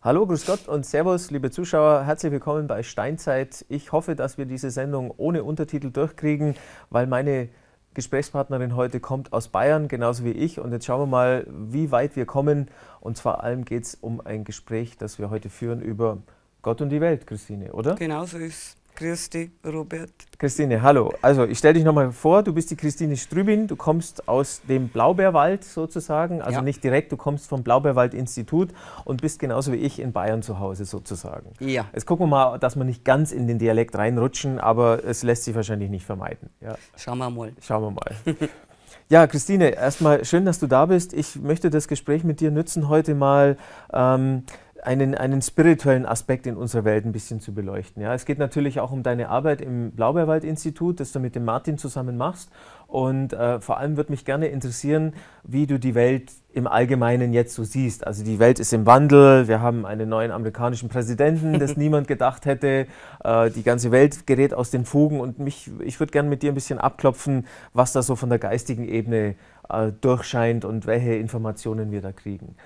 Hallo, grüß Gott und Servus, liebe Zuschauer. Herzlich willkommen bei Steinzeit. Ich hoffe, dass wir diese Sendung ohne Untertitel durchkriegen, weil meine Gesprächspartnerin heute kommt aus Bayern, genauso wie ich. Und jetzt schauen wir mal, wie weit wir kommen. Und vor allem geht es um ein Gespräch, das wir heute führen über Gott und die Welt, Christine, oder? Genau so ist Christi, Robert. Christine, hallo. Also ich stelle dich nochmal vor, du bist die Christine Strübin, du kommst aus dem Blaubeerwald sozusagen, also ja. nicht direkt, du kommst vom Blaubeerwald-Institut und bist genauso wie ich in Bayern zu Hause sozusagen. Ja. Jetzt gucken wir mal, dass wir nicht ganz in den Dialekt reinrutschen, aber es lässt sich wahrscheinlich nicht vermeiden. Ja. Schauen wir mal. Schauen wir mal. Ja, Christine, erstmal schön, dass du da bist. Ich möchte das Gespräch mit dir nützen, heute mal ähm, einen, einen spirituellen Aspekt in unserer Welt ein bisschen zu beleuchten. Ja. Es geht natürlich auch um deine Arbeit im Blaubeerwald-Institut, das du mit dem Martin zusammen machst. Und äh, vor allem würde mich gerne interessieren, wie du die Welt im Allgemeinen jetzt so siehst. Also die Welt ist im Wandel, wir haben einen neuen amerikanischen Präsidenten, das niemand gedacht hätte, äh, die ganze Welt gerät aus den Fugen und mich, ich würde gerne mit dir ein bisschen abklopfen, was da so von der geistigen Ebene äh, durchscheint und welche Informationen wir da kriegen.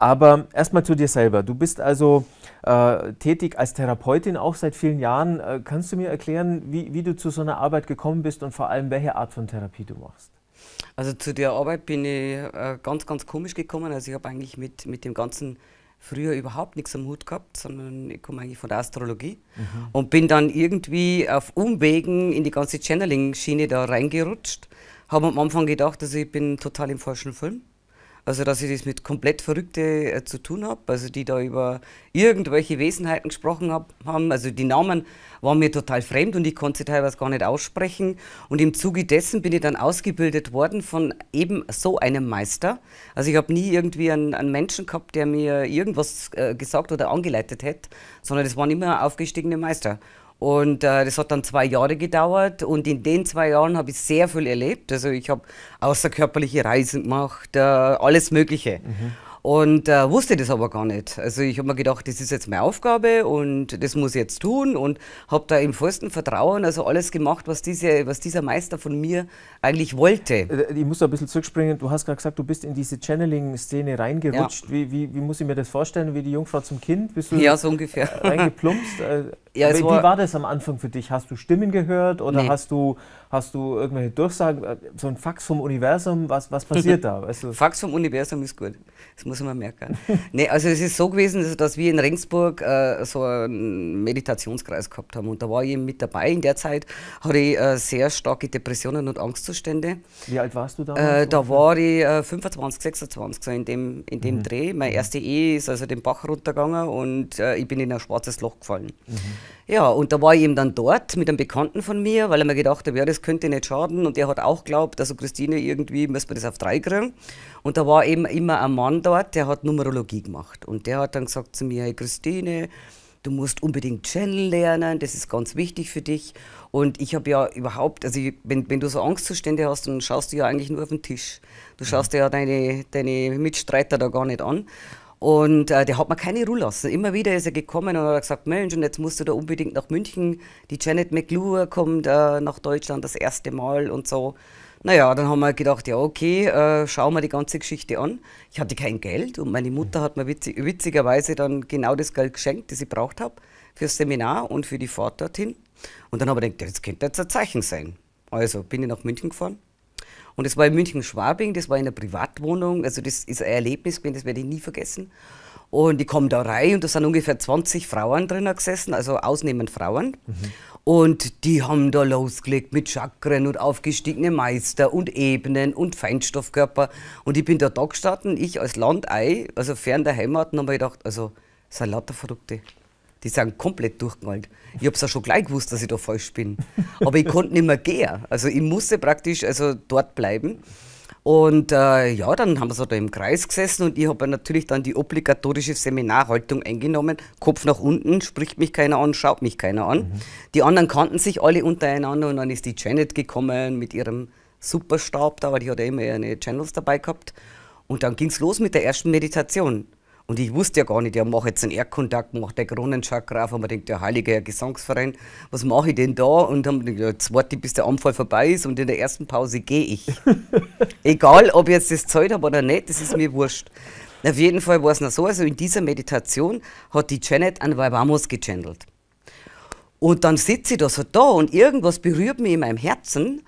Aber erstmal zu dir selber. Du bist also äh, tätig als Therapeutin auch seit vielen Jahren. Äh, kannst du mir erklären, wie, wie du zu so einer Arbeit gekommen bist und vor allem, welche Art von Therapie du machst? Also zu der Arbeit bin ich äh, ganz, ganz komisch gekommen. Also ich habe eigentlich mit, mit dem ganzen früher überhaupt nichts am Hut gehabt, sondern ich komme eigentlich von der Astrologie mhm. und bin dann irgendwie auf Umwegen in die ganze Channeling-Schiene da reingerutscht. Habe am Anfang gedacht, also ich bin total im falschen Film also, dass ich das mit komplett Verrückte äh, zu tun habe, also die da über irgendwelche Wesenheiten gesprochen hab, haben. Also die Namen waren mir total fremd und ich konnte sie teilweise gar nicht aussprechen. Und im Zuge dessen bin ich dann ausgebildet worden von eben so einem Meister. Also ich habe nie irgendwie einen, einen, Menschen gehabt, der mir irgendwas äh, gesagt oder angeleitet hätte, sondern das waren immer aufgestiegene Meister. Und äh, das hat dann zwei Jahre gedauert und in den zwei Jahren habe ich sehr viel erlebt. Also ich habe außerkörperliche Reisen gemacht, äh, alles Mögliche. Mhm und äh, wusste das aber gar nicht. Also ich habe mir gedacht, das ist jetzt meine Aufgabe und das muss ich jetzt tun und habe da im vollsten Vertrauen also alles gemacht, was, diese, was dieser Meister von mir eigentlich wollte. Äh, ich muss da ein bisschen zurückspringen. Du hast gerade gesagt, du bist in diese Channeling-Szene reingerutscht. Ja. Wie, wie, wie, muss ich mir das vorstellen? Wie die Jungfrau zum Kind? Bist du ja, so ungefähr. Reingeplumpst? Äh, ja, war wie war das am Anfang für dich? Hast du Stimmen gehört oder nee. hast du Hast du irgendwelche Durchsagen? Äh, so ein Fax vom Universum, was, was passiert da? Weißt du? Fax vom Universum ist gut. Das muss man merken. nee, also es ist so gewesen, dass wir in Regensburg äh, so einen Meditationskreis gehabt haben. Und da war ich mit dabei. In der Zeit hatte ich äh, sehr starke Depressionen und Angstzustände. Wie alt warst du da? Äh, da war ich 25, äh, 26, so in dem, in dem mhm. Dreh. Meine mhm. erste Ehe ist also den Bach runtergegangen und äh, ich bin in ein schwarzes Loch gefallen. Mhm. Ja, und da war ich eben dann dort mit einem Bekannten von mir, weil er mir gedacht hat, ja, das könnte nicht schaden. Und der hat auch geglaubt, also Christine, irgendwie müssen wir das auf drei kriegen. Und da war eben immer ein Mann dort, der hat Numerologie gemacht. Und der hat dann gesagt zu mir, hey Christine, du musst unbedingt Channel lernen, das ist ganz wichtig für dich. Und ich habe ja überhaupt, also ich, wenn, wenn du so Angstzustände hast, dann schaust du ja eigentlich nur auf den Tisch. Du schaust mhm. ja deine, deine Mitstreiter da gar nicht an. Und äh, der hat mir keine Ruhe lassen. Immer wieder ist er gekommen und hat gesagt, Mensch, und jetzt musst du da unbedingt nach München. Die Janet McClure kommt äh, nach Deutschland das erste Mal und so. Naja, dann haben wir gedacht, ja okay, äh, schauen wir die ganze Geschichte an. Ich hatte kein Geld und meine Mutter hat mir witzig, witzigerweise dann genau das Geld geschenkt, das ich braucht habe fürs Seminar und für die Fahrt dorthin. Und dann habe ich gedacht, das könnte jetzt ein Zeichen sein. Also bin ich nach München gefahren und das war in München-Schwabing, das war in einer Privatwohnung. Also das ist ein Erlebnis gewesen, das werde ich nie vergessen. Und ich komme da rein und da sind ungefähr 20 Frauen drin gesessen, also ausnehmend Frauen. Mhm. Und die haben da losgelegt mit Chakren und aufgestiegene Meister und Ebenen und Feinstoffkörper. Und ich bin da da gestanden, ich als Landei, also fern der Heimat, und habe mir gedacht, also, das sind lauter Verrückte die sind komplett durchgemalt. Ich habe es auch schon gleich gewusst, dass ich da falsch bin. Aber ich konnte nicht mehr gehen. Also ich musste praktisch also dort bleiben. Und äh, ja, dann haben wir so da im Kreis gesessen und ich habe natürlich dann die obligatorische Seminarhaltung eingenommen. Kopf nach unten, spricht mich keiner an, schaut mich keiner an. Mhm. Die anderen kannten sich alle untereinander und dann ist die Janet gekommen mit ihrem Superstab da, weil die hat ja immer ihre Channels dabei gehabt. Und dann ging es los mit der ersten Meditation. Und ich wusste ja gar nicht, ja, mache jetzt einen Erdkontakt, mache der Kronenchakra auf. Und man denkt, der Heilige Gesangsverein, was mache ich denn da? Und haben gedacht, jetzt warte ich, bis der Anfall vorbei ist und in der ersten Pause gehe ich. Egal, ob ich jetzt das Zeit habe oder nicht, das ist mir wurscht. Auf jeden Fall war es noch so, also in dieser Meditation hat die Janet an Vamos gechandelt. Und dann sitze ich da so da und irgendwas berührt mich in meinem Herzen.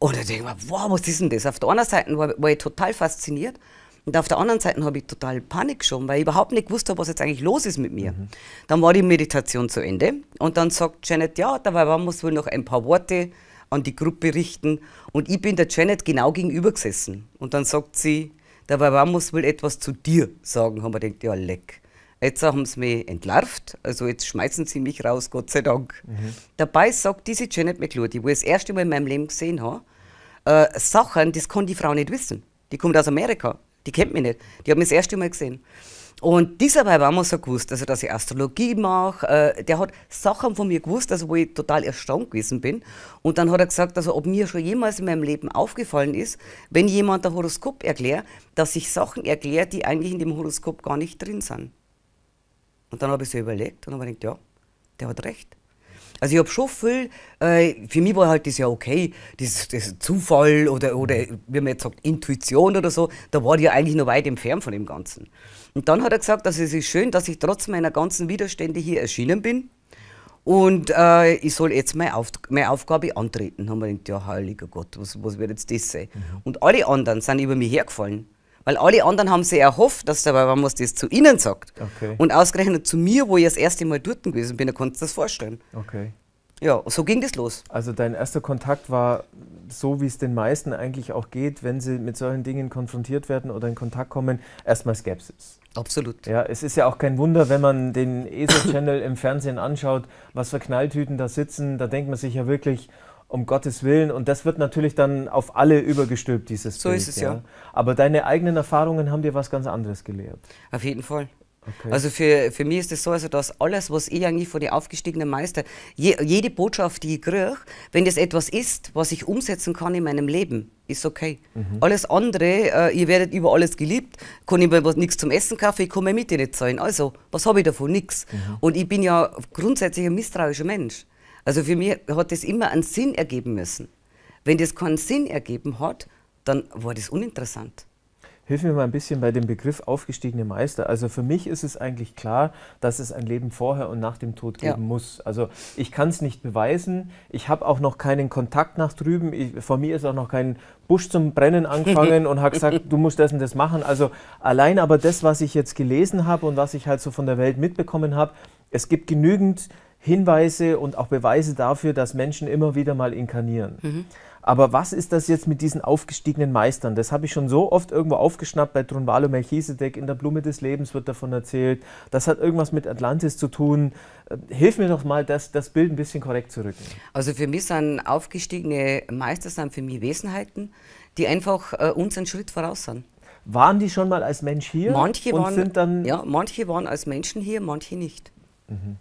Und ich denke mir, wow, was ist denn das? Auf der einen Seite war, war ich total fasziniert. Und auf der anderen Seite habe ich total Panik schon, weil ich überhaupt nicht gewusst habe, was jetzt eigentlich los ist mit mir. Mhm. Dann war die Meditation zu Ende und dann sagt Janet, ja, der Weiber muss wohl noch ein paar Worte an die Gruppe richten. Und ich bin der Janet genau gegenüber gesessen. Und dann sagt sie, der Weiber muss wohl etwas zu dir sagen. Haben wir gedacht, ja, leck. Jetzt haben sie mich entlarvt, also jetzt schmeißen sie mich raus, Gott sei Dank. Mhm. Dabei sagt diese Janet McLurdy, die ich das erste Mal in meinem Leben gesehen habe, äh, Sachen, das kann die Frau nicht wissen. Die kommt aus Amerika. Die kennt mich nicht. Die haben mich das erste Mal gesehen. Und dieser Weib war wir so gewusst, also dass ich Astrologie mache. Äh, der hat Sachen von mir gewusst, also wo ich total erstaunt gewesen bin. Und dann hat er gesagt, also ob mir schon jemals in meinem Leben aufgefallen ist, wenn jemand ein Horoskop erklärt, dass ich Sachen erkläre, die eigentlich in dem Horoskop gar nicht drin sind. Und dann habe ich so überlegt und habe gedacht, ja, der hat recht. Also ich habe schon viel, äh, für mich war halt das ja okay, das, das Zufall oder, oder wie man jetzt sagt, Intuition oder so, da war ich ja eigentlich noch weit entfernt von dem Ganzen. Und dann hat er gesagt, dass es ist schön, dass ich trotz meiner ganzen Widerstände hier erschienen bin und äh, ich soll jetzt meine, Auf meine Aufgabe antreten. haben wir gedacht, ja heiliger Gott, was, was wird jetzt das sein? Mhm. Und alle anderen sind über mich hergefallen. Weil alle anderen haben sich erhofft, dass der Barbamus das zu ihnen sagt. Okay. Und ausgerechnet zu mir, wo ich das erste Mal dort gewesen bin, da konntest du das vorstellen. Okay. Ja, so ging das los. Also dein erster Kontakt war so, wie es den meisten eigentlich auch geht, wenn sie mit solchen Dingen konfrontiert werden oder in Kontakt kommen, erstmal Skepsis. Absolut. Ja, es ist ja auch kein Wunder, wenn man den ESO-Channel im Fernsehen anschaut, was für Knalltüten da sitzen. Da denkt man sich ja wirklich, um Gottes Willen. Und das wird natürlich dann auf alle übergestülpt, dieses So Bild, ist es ja. ja. Aber deine eigenen Erfahrungen haben dir was ganz anderes gelehrt. Auf jeden Fall. Okay. Also für, für mich ist es das so, also dass alles, was ich eigentlich von den aufgestiegenen Meister, je, jede Botschaft, die ich kriege, wenn das etwas ist, was ich umsetzen kann in meinem Leben, ist okay. Mhm. Alles andere, äh, ihr werdet über alles geliebt, kann ich mir nichts zum Essen kaufen, ich kann mir Miete nicht zahlen. Also, was habe ich davon? Nix. Mhm. Und ich bin ja grundsätzlich ein misstrauischer Mensch. Also für mich hat das immer einen Sinn ergeben müssen. Wenn das keinen Sinn ergeben hat, dann war das uninteressant. Hilf mir mal ein bisschen bei dem Begriff aufgestiegene Meister. Also für mich ist es eigentlich klar, dass es ein Leben vorher und nach dem Tod geben ja. muss. Also ich kann es nicht beweisen. Ich habe auch noch keinen Kontakt nach drüben. Ich, vor mir ist auch noch kein Busch zum Brennen angefangen und habe gesagt, du musst das und das machen. Also allein aber das, was ich jetzt gelesen habe und was ich halt so von der Welt mitbekommen habe, es gibt genügend Hinweise und auch Beweise dafür, dass Menschen immer wieder mal inkarnieren. Mhm. Aber was ist das jetzt mit diesen aufgestiegenen Meistern? Das habe ich schon so oft irgendwo aufgeschnappt. Bei Trunvalo Melchisedek in der Blume des Lebens wird davon erzählt. Das hat irgendwas mit Atlantis zu tun. Äh, hilf mir doch mal, das, das Bild ein bisschen korrekt zu rücken. Also für mich sind aufgestiegene Meister sind für mich Wesenheiten, die einfach äh, uns einen Schritt voraus sind. Waren die schon mal als Mensch hier? Manche waren, sind dann ja, manche waren als Menschen hier, manche nicht. Mhm.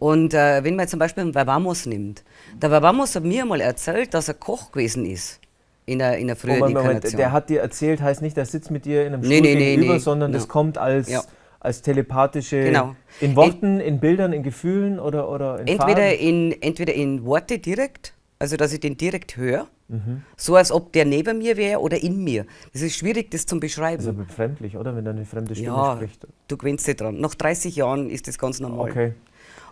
Und äh, wenn man zum Beispiel einen Babamos nimmt, der Babamos hat mir mal erzählt, dass er Koch gewesen ist. In der, in der frühen Moment, Moment, der hat dir erzählt, heißt nicht, der sitzt mit dir in einem nee, Stuhl nee, gegenüber, nee, sondern das kommt als, ja. als telepathische, genau. in Worten, Ent in Bildern, in Gefühlen oder, oder in entweder Farben? In, entweder in Worte direkt, also dass ich den direkt höre, Mhm. So als ob der neben mir wäre oder in mir. Das ist schwierig, das zu beschreiben. Das also ist aber befremdlich, oder? Wenn dann eine fremde Stimme ja, spricht. Du gewinnst dich dran. Nach 30 Jahren ist das ganz normal. Okay.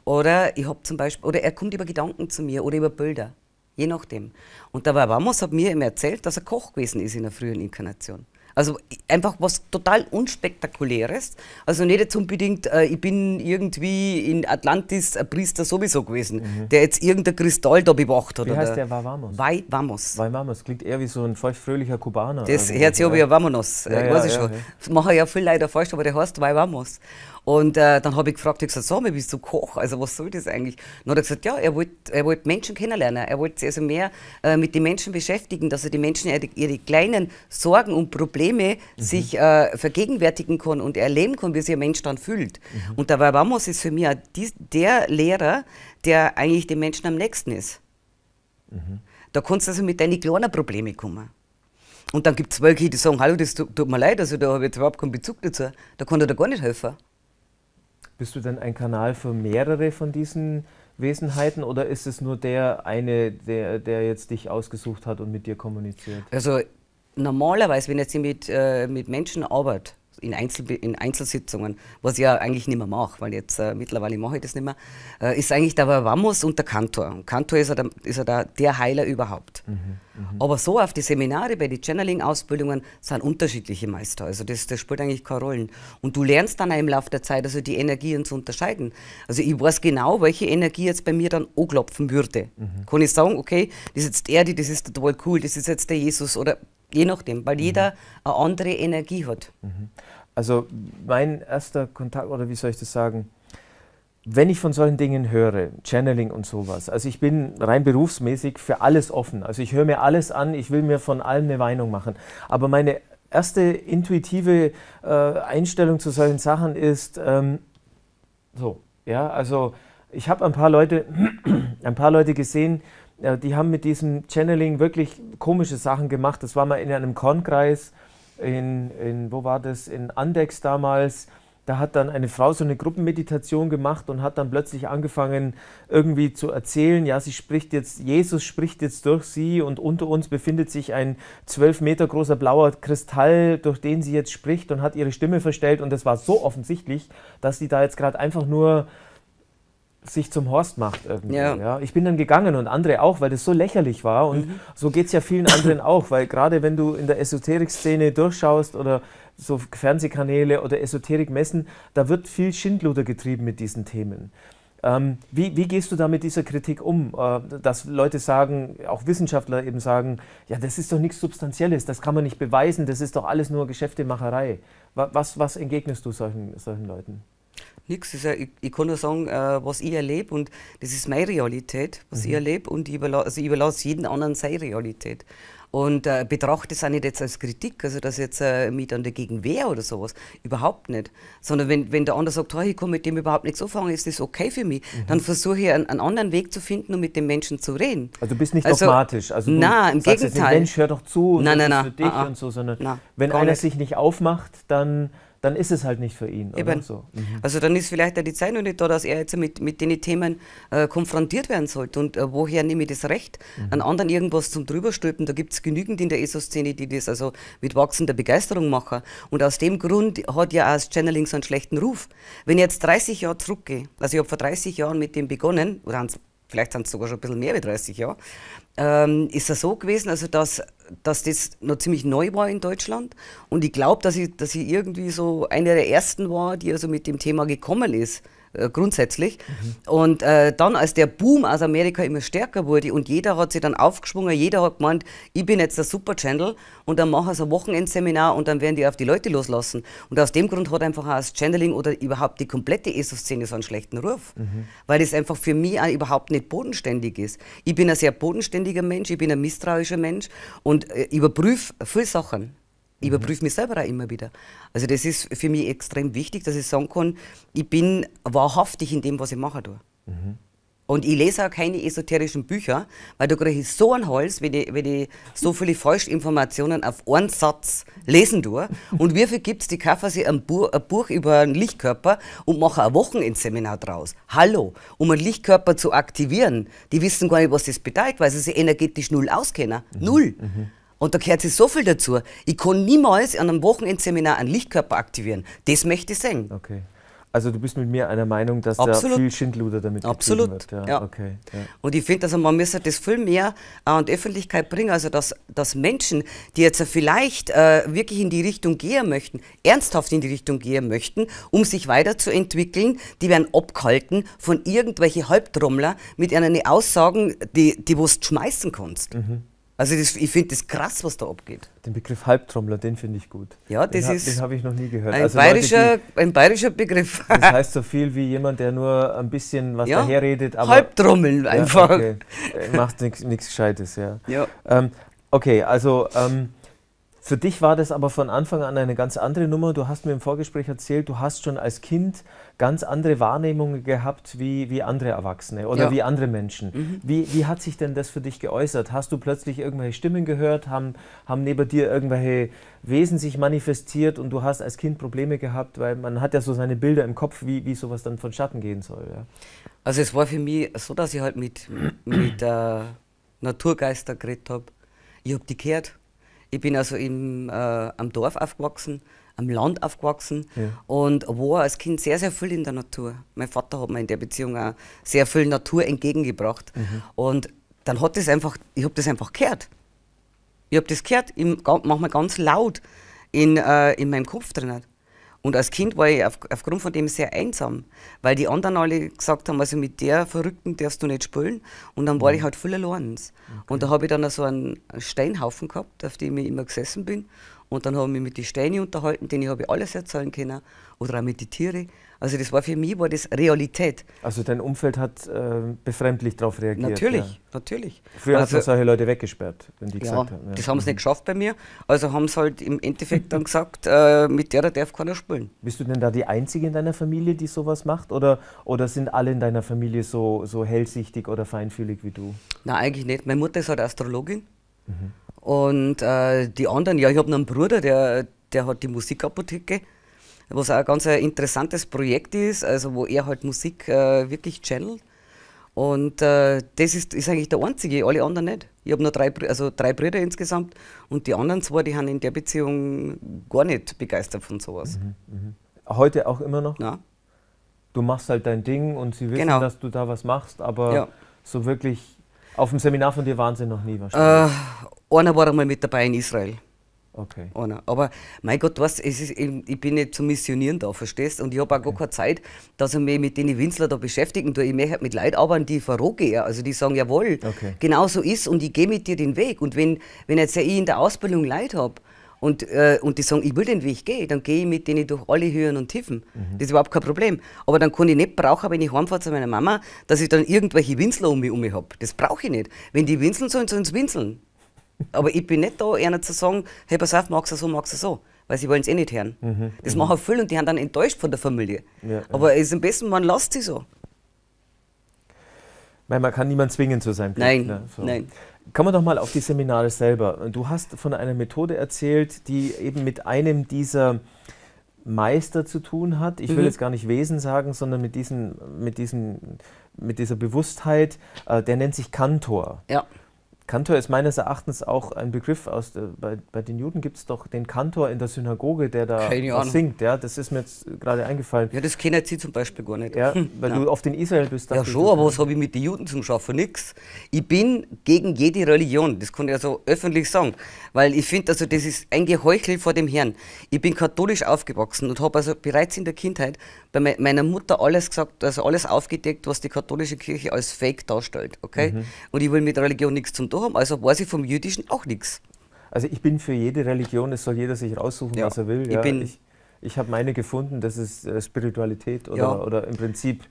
Oder ich habe zum Beispiel, oder er kommt über Gedanken zu mir oder über Bilder, je nachdem. Und der Vamos hat mir immer erzählt, dass er Koch gewesen ist in einer frühen Inkarnation. Also einfach was total unspektakuläres. Also nicht jetzt unbedingt, äh, ich bin irgendwie in Atlantis ein Priester sowieso gewesen, mhm. der jetzt irgendein Kristall da bewacht hat. Wie heißt der? Vamos. Vai Vamos. Vai Vamos. Klingt eher wie so ein falsch fröhlicher Kubaner. Das hört sich ja wie ein Vamonos. Ja, ich weiß ja, ich schon. Ja, ja. Machen ja viele Leute falsch, aber der heißt Vai Vamos. Und äh, dann habe ich gefragt, ich gesagt, sag mal, bist du Koch? Also was soll das eigentlich? dann hat er gesagt, ja, er wollte er wollt Menschen kennenlernen. Er wollte sich also mehr äh, mit den Menschen beschäftigen, dass er die Menschen ihre, ihre kleinen Sorgen und Probleme mhm. sich äh, vergegenwärtigen kann und erleben kann, wie sich ein Mensch dann fühlt. Mhm. Und der Ramos ist für mich die, der Lehrer, der eigentlich den Menschen am nächsten ist. Mhm. Da kannst du also mit deinen kleinen Problemen kommen. Und dann gibt es welche, die sagen, hallo, das tut, tut mir leid, also da habe ich jetzt überhaupt keinen Bezug dazu. Da kann er dir gar nicht helfen. Bist du dann ein Kanal für mehrere von diesen Wesenheiten oder ist es nur der eine, der, der jetzt dich ausgesucht hat und mit dir kommuniziert? Also normalerweise, wenn jetzt mit, äh, mit Menschen arbeite, in, Einzel, in Einzelsitzungen, was ich ja eigentlich nicht mehr mache, weil jetzt äh, mittlerweile mache ich das nicht mehr, äh, ist eigentlich der Vamos und der Kantor. Und Kantor ist ja der, ist ja der, der Heiler überhaupt. Mhm, mhm, Aber so auf die Seminare bei den Channeling-Ausbildungen sind unterschiedliche Meister. Also das, das spielt eigentlich keine Rolle. Und du lernst dann auch im Laufe der Zeit, also die Energien zu unterscheiden. Also ich weiß genau, welche Energie jetzt bei mir dann anklopfen würde. Mhm. Kann ich sagen, okay, das ist jetzt die Erde, das ist der Total Cool, das ist jetzt der Jesus oder Je nachdem, weil mhm. jeder eine andere Energie hat. Mhm. Also mein erster Kontakt, oder wie soll ich das sagen, wenn ich von solchen Dingen höre, Channeling und sowas, also ich bin rein berufsmäßig für alles offen. Also ich höre mir alles an, ich will mir von allem eine Meinung machen. Aber meine erste intuitive äh, Einstellung zu solchen Sachen ist ähm, so, ja, also ich habe ein paar Leute, ein paar Leute gesehen, äh, die haben mit diesem Channeling wirklich komische Sachen gemacht. Das war mal in einem Kornkreis, in, in, wo war das, in Andex damals. Da hat dann eine Frau so eine Gruppenmeditation gemacht und hat dann plötzlich angefangen, irgendwie zu erzählen, ja, sie spricht jetzt, Jesus spricht jetzt durch sie und unter uns befindet sich ein zwölf Meter großer blauer Kristall, durch den sie jetzt spricht und hat ihre Stimme verstellt. Und das war so offensichtlich, dass sie da jetzt gerade einfach nur sich zum Horst macht irgendwie. Ja. ja. Ich bin dann gegangen und andere auch, weil das so lächerlich war. Und mhm. so geht es ja vielen anderen auch, weil gerade wenn du in der Esoterik-Szene durchschaust oder so Fernsehkanäle oder Esoterik-Messen, da wird viel Schindluder getrieben mit diesen Themen. Ähm, wie, wie, gehst du da mit dieser Kritik um, äh, dass Leute sagen, auch Wissenschaftler eben sagen, ja, das ist doch nichts Substanzielles, das kann man nicht beweisen, das ist doch alles nur Geschäftemacherei. Was, was entgegnest du solchen, solchen Leuten? nichts. Also ich, ich, kann nur sagen, äh, was ich erlebe und das ist meine Realität, was mhm. ich erlebe und ich, überla also ich überlasse jeden anderen seine Realität. Und äh, betrachte es auch nicht jetzt als Kritik, also dass ich jetzt äh, mich dann dagegen wehre oder sowas. Überhaupt nicht. Sondern wenn, wenn der andere sagt, hey, ich kann mit dem überhaupt nichts anfangen, ist das okay für mich, mhm. dann versuche ich einen, einen, anderen Weg zu finden, um mit dem Menschen zu reden. Also du bist nicht also, dogmatisch. Also nein, im Gegenteil. Jetzt, Mensch, hör doch zu, nein, nein, nein, für dich ah, ah, und so, sondern nein, wenn einer nicht. sich nicht aufmacht, dann dann ist es halt nicht für ihn. So. Mhm. Also dann ist vielleicht ja die Zeit noch nicht da, dass er jetzt mit, mit den Themen äh, konfrontiert werden sollte. Und äh, woher nehme ich das Recht, mhm. an anderen irgendwas zum drüberstülpen? Da gibt es genügend in der ESO-Szene, die das also mit wachsender Begeisterung machen. Und aus dem Grund hat ja auch das Channeling so einen schlechten Ruf. Wenn ich jetzt 30 Jahre zurückgehe, also ich habe vor 30 Jahren mit dem begonnen, oder vielleicht sind es sogar schon ein bisschen mehr wie 30 Jahre, ähm, ist das so gewesen, also dass, dass das noch ziemlich neu war in Deutschland. Und ich glaube, dass ich, dass ich irgendwie so eine der ersten war, die also mit dem Thema gekommen ist. Äh, grundsätzlich. Mhm. Und äh, dann, als der Boom aus Amerika immer stärker wurde und jeder hat sich dann aufgeschwungen, jeder hat gemeint, ich bin jetzt der Super Channel und dann mache ich so ein Wochenendseminar und dann werden die auf die Leute loslassen. Und aus dem Grund hat einfach auch das Channeling oder überhaupt die komplette ESO-Szene so einen schlechten Ruf, mhm. weil das einfach für mich auch überhaupt nicht bodenständig ist. Ich bin ein sehr bodenständiger Mensch, ich bin ein misstrauischer Mensch und äh, überprüfe viele Sachen. Ich mhm. überprüfe mich selber auch immer wieder. Also das ist für mich extrem wichtig, dass ich sagen kann, ich bin wahrhaftig in dem, was ich mache. Tue. Mhm. Und ich lese auch keine esoterischen Bücher, weil da kriege ich so einen Hals, wenn ich, wenn ich so viele Falschinformationen auf einen Satz lesen tue. Und wie viel gibt es, die kaufen sich ein, Bu ein, Buch über einen Lichtkörper und machen ein Wochenendseminar draus. Hallo, um einen Lichtkörper zu aktivieren, die wissen gar nicht, was das bedeutet, weil sie sich energetisch null auskennen. Mhm. Null. Mhm. Und da gehört sich so viel dazu. Ich kann niemals an einem Wochenendseminar einen Lichtkörper aktivieren. Das möchte ich sehen. Okay. Also du bist mit mir einer Meinung, dass Absolut. da viel Schindluder damit Absolut. wird. Absolut. Ja, ja. Okay. Ja. Und ich finde, also man müsste das viel mehr an die Öffentlichkeit bringen, also dass, dass Menschen, die jetzt vielleicht äh, wirklich in die Richtung gehen möchten, ernsthaft in die Richtung gehen möchten, um sich weiterzuentwickeln, die werden abgehalten von irgendwelchen Halbtrommler mit ihren Aussagen, die, die du schmeißen kannst. Mhm. Also das, ich finde das krass, was da abgeht. Den Begriff Halbtrommler, den finde ich gut. Ja, das den, ist. Den habe ich noch nie gehört. Ein, also bayerischer, Leute, die, ein bayerischer Begriff. Das heißt so viel wie jemand, der nur ein bisschen was ja, daherredet, aber. Halbtrommeln ja, einfach. Okay. Äh, macht nichts Gescheites, ja. ja. Ähm, okay, also ähm, für dich war das aber von Anfang an eine ganz andere Nummer. Du hast mir im Vorgespräch erzählt, du hast schon als Kind ganz andere Wahrnehmungen gehabt wie, wie andere Erwachsene oder ja. wie andere Menschen. Mhm. Wie, wie hat sich denn das für dich geäußert? Hast du plötzlich irgendwelche Stimmen gehört? Haben, haben neben dir irgendwelche Wesen sich manifestiert und du hast als Kind Probleme gehabt? Weil man hat ja so seine Bilder im Kopf, wie, wie sowas dann von Schatten gehen soll. Ja? Also es war für mich so, dass ich halt mit, mit äh, Naturgeister geredet habe. Ich habe die gehört. Ich bin also im, äh, am Dorf aufgewachsen am Land aufgewachsen ja. und war als Kind sehr, sehr viel in der Natur. Mein Vater hat mir in der Beziehung auch sehr viel Natur entgegengebracht. Mhm. Und dann hat das einfach, ich habe das einfach gehört. Ich habe das gehört, im, manchmal ganz laut in, äh, in meinem Kopf drin. Und als Kind war ich auf, aufgrund von dem sehr einsam, weil die anderen alle gesagt haben, also mit der Verrückten darfst du nicht spielen. Und dann war mhm. ich halt voll allein. Okay. Und da habe ich dann so einen Steinhaufen gehabt, auf dem ich immer gesessen bin und dann habe ich mich mit den Steinen unterhalten, denen habe ich alles erzählen können. Oder auch mit den Tieren. Also das war für mich war das Realität. Also dein Umfeld hat äh, befremdlich darauf reagiert? Natürlich, ja. natürlich. Früher also, hat man also solche Leute weggesperrt, wenn die ja, gesagt haben. Ja. das haben sie nicht mhm. geschafft bei mir. Also haben sie halt im Endeffekt dann gesagt, äh, mit der darf keiner spielen. Bist du denn da die Einzige in deiner Familie, die sowas macht? Oder, oder sind alle in deiner Familie so, so hellsichtig oder feinfühlig wie du? Nein, eigentlich nicht. Meine Mutter ist halt Astrologin. Mhm. Und äh, die anderen, ja, ich habe einen Bruder, der, der hat die Musikapotheke, was auch ein ganz äh, interessantes Projekt ist, also wo er halt Musik äh, wirklich channelt. Und äh, das ist, ist eigentlich der einzige, alle anderen nicht. Ich habe nur drei, also drei Brüder insgesamt und die anderen zwei, die haben in der Beziehung gar nicht begeistert von sowas. Mhm, mh. Heute auch immer noch? Ja. Du machst halt dein Ding und sie wissen, genau. dass du da was machst, aber ja. so wirklich auf dem Seminar von dir waren sie noch nie wahrscheinlich. Äh, einer war einmal mit dabei in Israel. Okay. Einer. Aber mein Gott, weißt, es ist, ich bin nicht zum Missionieren da, verstehst du? Und ich habe auch gar keine Zeit, dass ich mich mit den Winzler da beschäftigen tue. Ich möchte halt mit Leuten arbeiten, die verrogen Also die sagen, jawohl, okay. genau so ist und ich gehe mit dir den Weg. Und wenn, wenn jetzt ich in der Ausbildung Leute habe, und, äh, und die sagen, ich will den Weg gehen, dann gehe ich mit denen durch alle Höhen und Tiefen. Mhm. Das ist überhaupt kein Problem. Aber dann kann ich nicht brauchen, wenn ich heimfahre zu meiner Mama, dass ich dann irgendwelche Winzler um mich, um mich habe. Das brauche ich nicht. Wenn die winzeln sollen, sollen sie winzeln. Aber ich bin nicht da, einer zu sagen, hey, pass auf, magst du so, magst du so. Weil sie wollen es eh nicht hören. Mhm. Das mhm. machen viele und die haben dann enttäuscht von der Familie. Ja, Aber es ja. ist am besten, man lässt sie so. Weil man kann niemand zwingen zu sein. Nein, ne? so. nein. Kommen wir doch mal auf die Seminare selber. Du hast von einer Methode erzählt, die eben mit einem dieser Meister zu tun hat. Ich will mhm. jetzt gar nicht Wesen sagen, sondern mit, diesen, mit, diesen, mit dieser Bewusstheit, äh, der nennt sich Kantor. Ja. Kantor ist meines Erachtens auch ein Begriff aus der, äh, bei, bei den Juden gibt es doch den Kantor in der Synagoge, der da singt. Ja, das ist mir jetzt gerade eingefallen. Ja, das kennen Sie zum Beispiel gar nicht. Ja, weil ja. du oft in Israel bist. Ja schon, aber was habe ich mit den Juden zum Schaffen? Nix. Ich bin gegen jede Religion, das kann ich also öffentlich sagen. Weil ich finde, also das ist ein Geheuchel vor dem Herrn. Ich bin katholisch aufgewachsen und habe also bereits in der Kindheit bei me meiner Mutter alles gesagt, also alles aufgedeckt, was die katholische Kirche als Fake darstellt. Okay? Mhm. Und ich will mit Religion nichts zum tun haben, also weiß ich vom Jüdischen auch nichts. Also ich bin für jede Religion, es soll jeder sich raussuchen, ja. was er will. Ja. Ich, ich, ich habe meine gefunden, das ist äh, Spiritualität oder, ja. oder im Prinzip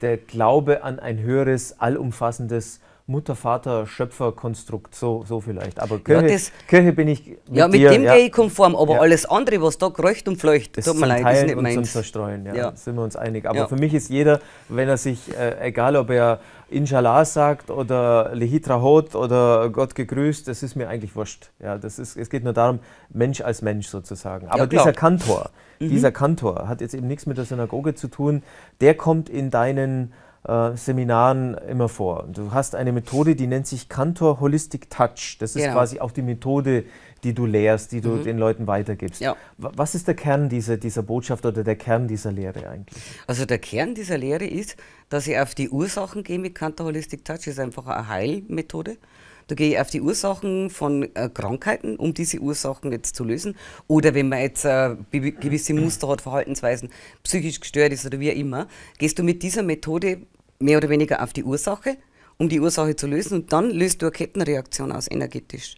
der Glaube an ein höheres, allumfassendes, Mutter, Vater, Schöpfer, Konstrukt, so, so vielleicht. Aber Kirche, ja, das, Kirche bin ich. Mit ja, mit dir, dem ja. gehe ich konform, aber ja. alles andere, was da kreucht und fleucht, ist tut mir leid, Teilen ist nicht meins. Zum Zerstreuen, ja, ja. sind wir uns einig. Aber für mich ist jeder, wenn er sich, äh, egal ob er Inshallah sagt oder Lehitra Hot oder Gott gegrüßt, das ist mir eigentlich wurscht. Ja, das ist, es geht nur darum, Mensch als Mensch sozusagen. Aber dieser Kantor, mhm. dieser Kantor hat jetzt eben nichts mit der Synagoge zu tun, der kommt in deinen äh, Seminaren immer vor. Du hast eine Methode, die nennt sich Cantor Holistic Touch. Das ist genau. quasi auch die Methode, die du lehrst, die du mhm. den Leuten weitergibst. Ja. Was ist der Kern dieser, dieser Botschaft oder der Kern dieser Lehre eigentlich? Also der Kern dieser Lehre ist, dass ich auf die Ursachen gehe mit Cantor Holistic Touch. Das ist einfach eine Heilmethode. Da gehe ich auf die Ursachen von äh, Krankheiten, um diese Ursachen jetzt zu lösen. Oder wenn man jetzt äh, gewisse Muster hat, Verhaltensweisen, psychisch gestört ist oder wie auch immer, gehst du mit dieser Methode mehr oder weniger auf die Ursache, um die Ursache zu lösen. Und dann löst du eine Kettenreaktion aus, energetisch.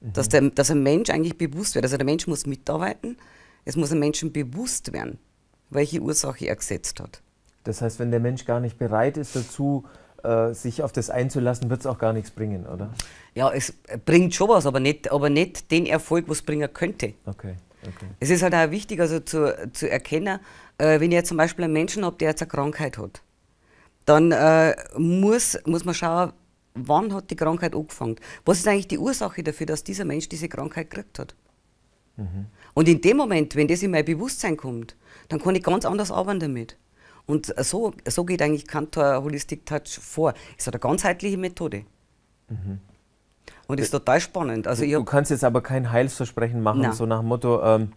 Mhm. Dass, der, dass ein Mensch eigentlich bewusst wird. Also der Mensch muss mitarbeiten. Es muss einem Menschen bewusst werden, welche Ursache er gesetzt hat. Das heißt, wenn der Mensch gar nicht bereit ist dazu, äh, sich auf das einzulassen, wird es auch gar nichts bringen, oder? Ja, es bringt schon was, aber nicht, aber nicht den Erfolg, was es bringen könnte. Okay. Okay. Es ist halt auch wichtig, also zu, zu erkennen, äh, wenn ihr zum Beispiel einen Menschen habt, der jetzt eine Krankheit hat, dann äh, muss, muss man schauen, wann hat die Krankheit angefangen. Was ist eigentlich die Ursache dafür, dass dieser Mensch diese Krankheit gekriegt hat? Mhm. Und in dem Moment, wenn das in mein Bewusstsein kommt, dann kann ich ganz anders arbeiten damit. Und so, so geht eigentlich Kantor Holistic Touch vor. Es hat eine ganzheitliche Methode. Mhm. Und ist äh, total spannend. Also du, du, kannst jetzt aber kein Heilsversprechen machen, Nein. so nach dem Motto, ähm,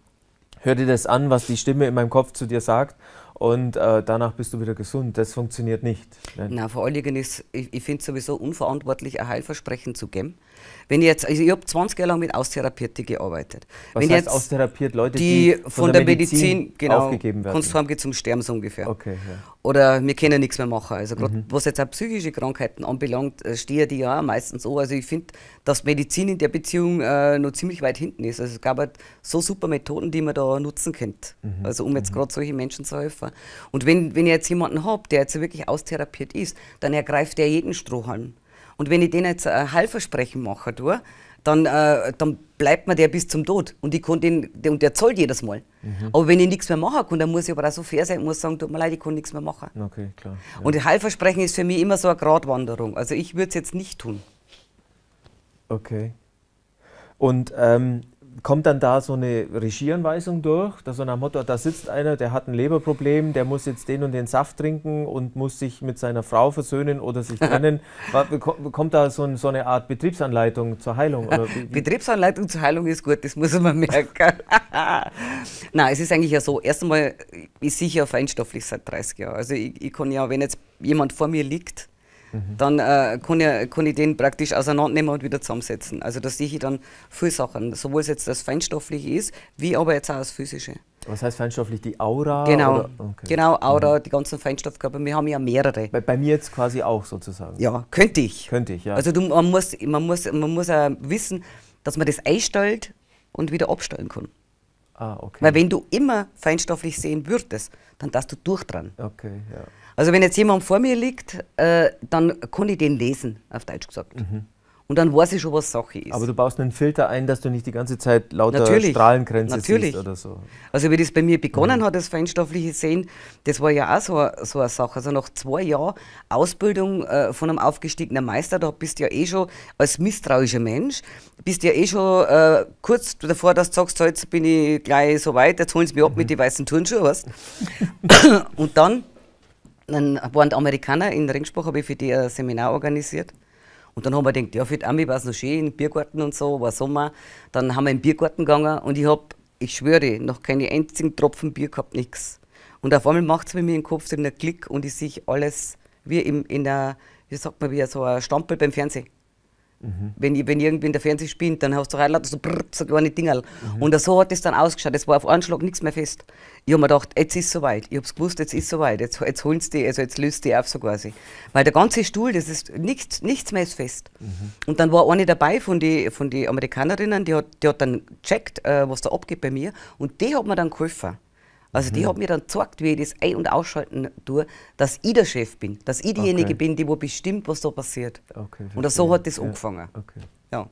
hör dir das an, was die Stimme in meinem Kopf zu dir sagt und äh, danach bist du wieder gesund. Das funktioniert nicht. Nein, Nein vor allen Dingen ist, ich, ich finde es sowieso unverantwortlich, ein Heilversprechen zu geben. Wenn ich jetzt, also ich habe 20 Jahre lang mit Austherapeutiken gearbeitet. Was Wenn heißt jetzt austherapiert? Leute, die, die von, von, der, Medizin, Medizin genau, aufgegeben werden? Kunstform geht zum Sterben so ungefähr. Okay, ja. Oder wir können nichts mehr machen. Also grad, mhm. was jetzt auch psychische Krankheiten anbelangt, äh, stehe die ja meistens so. Also ich finde, dass Medizin in der Beziehung äh, noch ziemlich weit hinten ist. Also es gab halt so super Methoden, die man da nutzen könnte. Mhm. Also um jetzt mhm. gerade solche Menschen zu helfen. Und wenn, wenn ihr jetzt jemanden habt, der jetzt wirklich austherapiert ist, dann ergreift er jeden Strohhalm. Und wenn ich denen jetzt ein Heilversprechen mache, tue, dann, äh, dann bleibt mir der bis zum Tod. Und, ich kann der, und der zahlt jedes Mal. Mhm. Aber wenn ich nichts mehr machen kann, dann muss ich aber auch so fair sein und muss sagen, tut mir leid, ich kann nichts mehr machen. Okay, klar. Ja. Und Heilversprechen ist für mich immer so eine Gratwanderung. Also ich würde es jetzt nicht tun. Okay. Und ähm, kommt dann da so eine Regieanweisung durch, dass so nach Motto, da sitzt einer, der hat ein Leberproblem, der muss jetzt den und den Saft trinken und muss sich mit seiner Frau versöhnen oder sich trennen. kommt da so, ein, so, eine Art Betriebsanleitung zur Heilung? Betriebsanleitung zur Heilung ist gut, das muss man merken. Nein, es ist eigentlich ja so, erst einmal, ich sicher feinstofflich seit 30 Jahren. Also ich, ich kann ja, wenn jetzt jemand vor mir liegt, Mhm. dann äh, kann, ich, kann ich den praktisch auseinandernehmen und wieder zusammensetzen. Also da sehe ich dann viele Sachen, sowohl jetzt das Feinstoffliche ist, wie aber jetzt auch das Physische. Was heißt feinstofflich? Die Aura? Genau, okay. genau Aura, mhm. die ganzen Feinstoffkörper. Wir haben ja mehrere. Bei, bei, mir jetzt quasi auch sozusagen. Ja, könnte ich. Könnte ich, ja. Also du, man muss man muss, man muss auch wissen, dass man das einstellt und wieder abstellen kann. Ah, okay. Weil wenn du immer feinstofflich sehen würdest, dann darfst du durch dran. Okay, ja. Also wenn jetzt jemand vor mir liegt, äh, dann kann ich den lesen, auf Deutsch gesagt. Mhm. Und dann weiß ich schon, was Sache ist. Aber du baust einen Filter ein, dass du nicht die ganze Zeit lauter natürlich, Strahlenkränze natürlich. siehst oder so. Also wie das bei mir begonnen mhm. hat, das feinstoffliche Sehen, das war ja auch so, so eine Sache. Also nach zwei Jahren Ausbildung äh, von einem aufgestiegenen Meister, da bist du ja eh schon als misstrauischer Mensch, bist du ja eh schon äh, kurz davor, dass du sagst, jetzt bin ich gleich so weit, jetzt holen sie mich mhm. ab mit mhm. den weißen Turnschuhen, weißt Und dann dann waren die Amerikaner in Ringsbach, habe ich für die ein Seminar organisiert. Und dann haben wir gedacht, ja, für die Ami war es noch schön, im Biergarten und so, war Sommer. Dann haben wir in den Biergarten gegangen und ich habe, ich schwöre, noch keine einzigen Tropfen Bier gehabt, nichts. Und auf einmal macht es bei mir im Kopf so einen Klick und ich sehe alles wie im, in einer, wie sagt man, wie so ein Stampel beim Fernsehen. Mhm. Wenn, wenn irgendwie in der Fernseh spinnt, dann hast du reinladen, lauter so, brrr, so kleine Dingerl. Mhm. Und so hat es dann ausgeschaut. Es war auf einen Schlag nichts mehr fest. Ich habe mir gedacht, jetzt ist soweit. Ich habe es gewusst, jetzt ist soweit. Jetzt, jetzt holst du die, also jetzt löst die auf so quasi. Weil der ganze Stuhl, das ist nichts, nichts mehr ist fest. Mhm. Und dann war eine dabei von den von die Amerikanerinnen, die hat, die hat dann gecheckt, äh, was da abgeht bei mir. Und die hat mir dann geholfen. Also die mhm. hat mir dann gezeigt, wie ich das ein- und ausschalten tue, dass ich der Chef bin, dass ich diejenige okay. bin, die wo bestimmt, was da passiert. Okay, und so hat das ja. angefangen. Okay. Ja.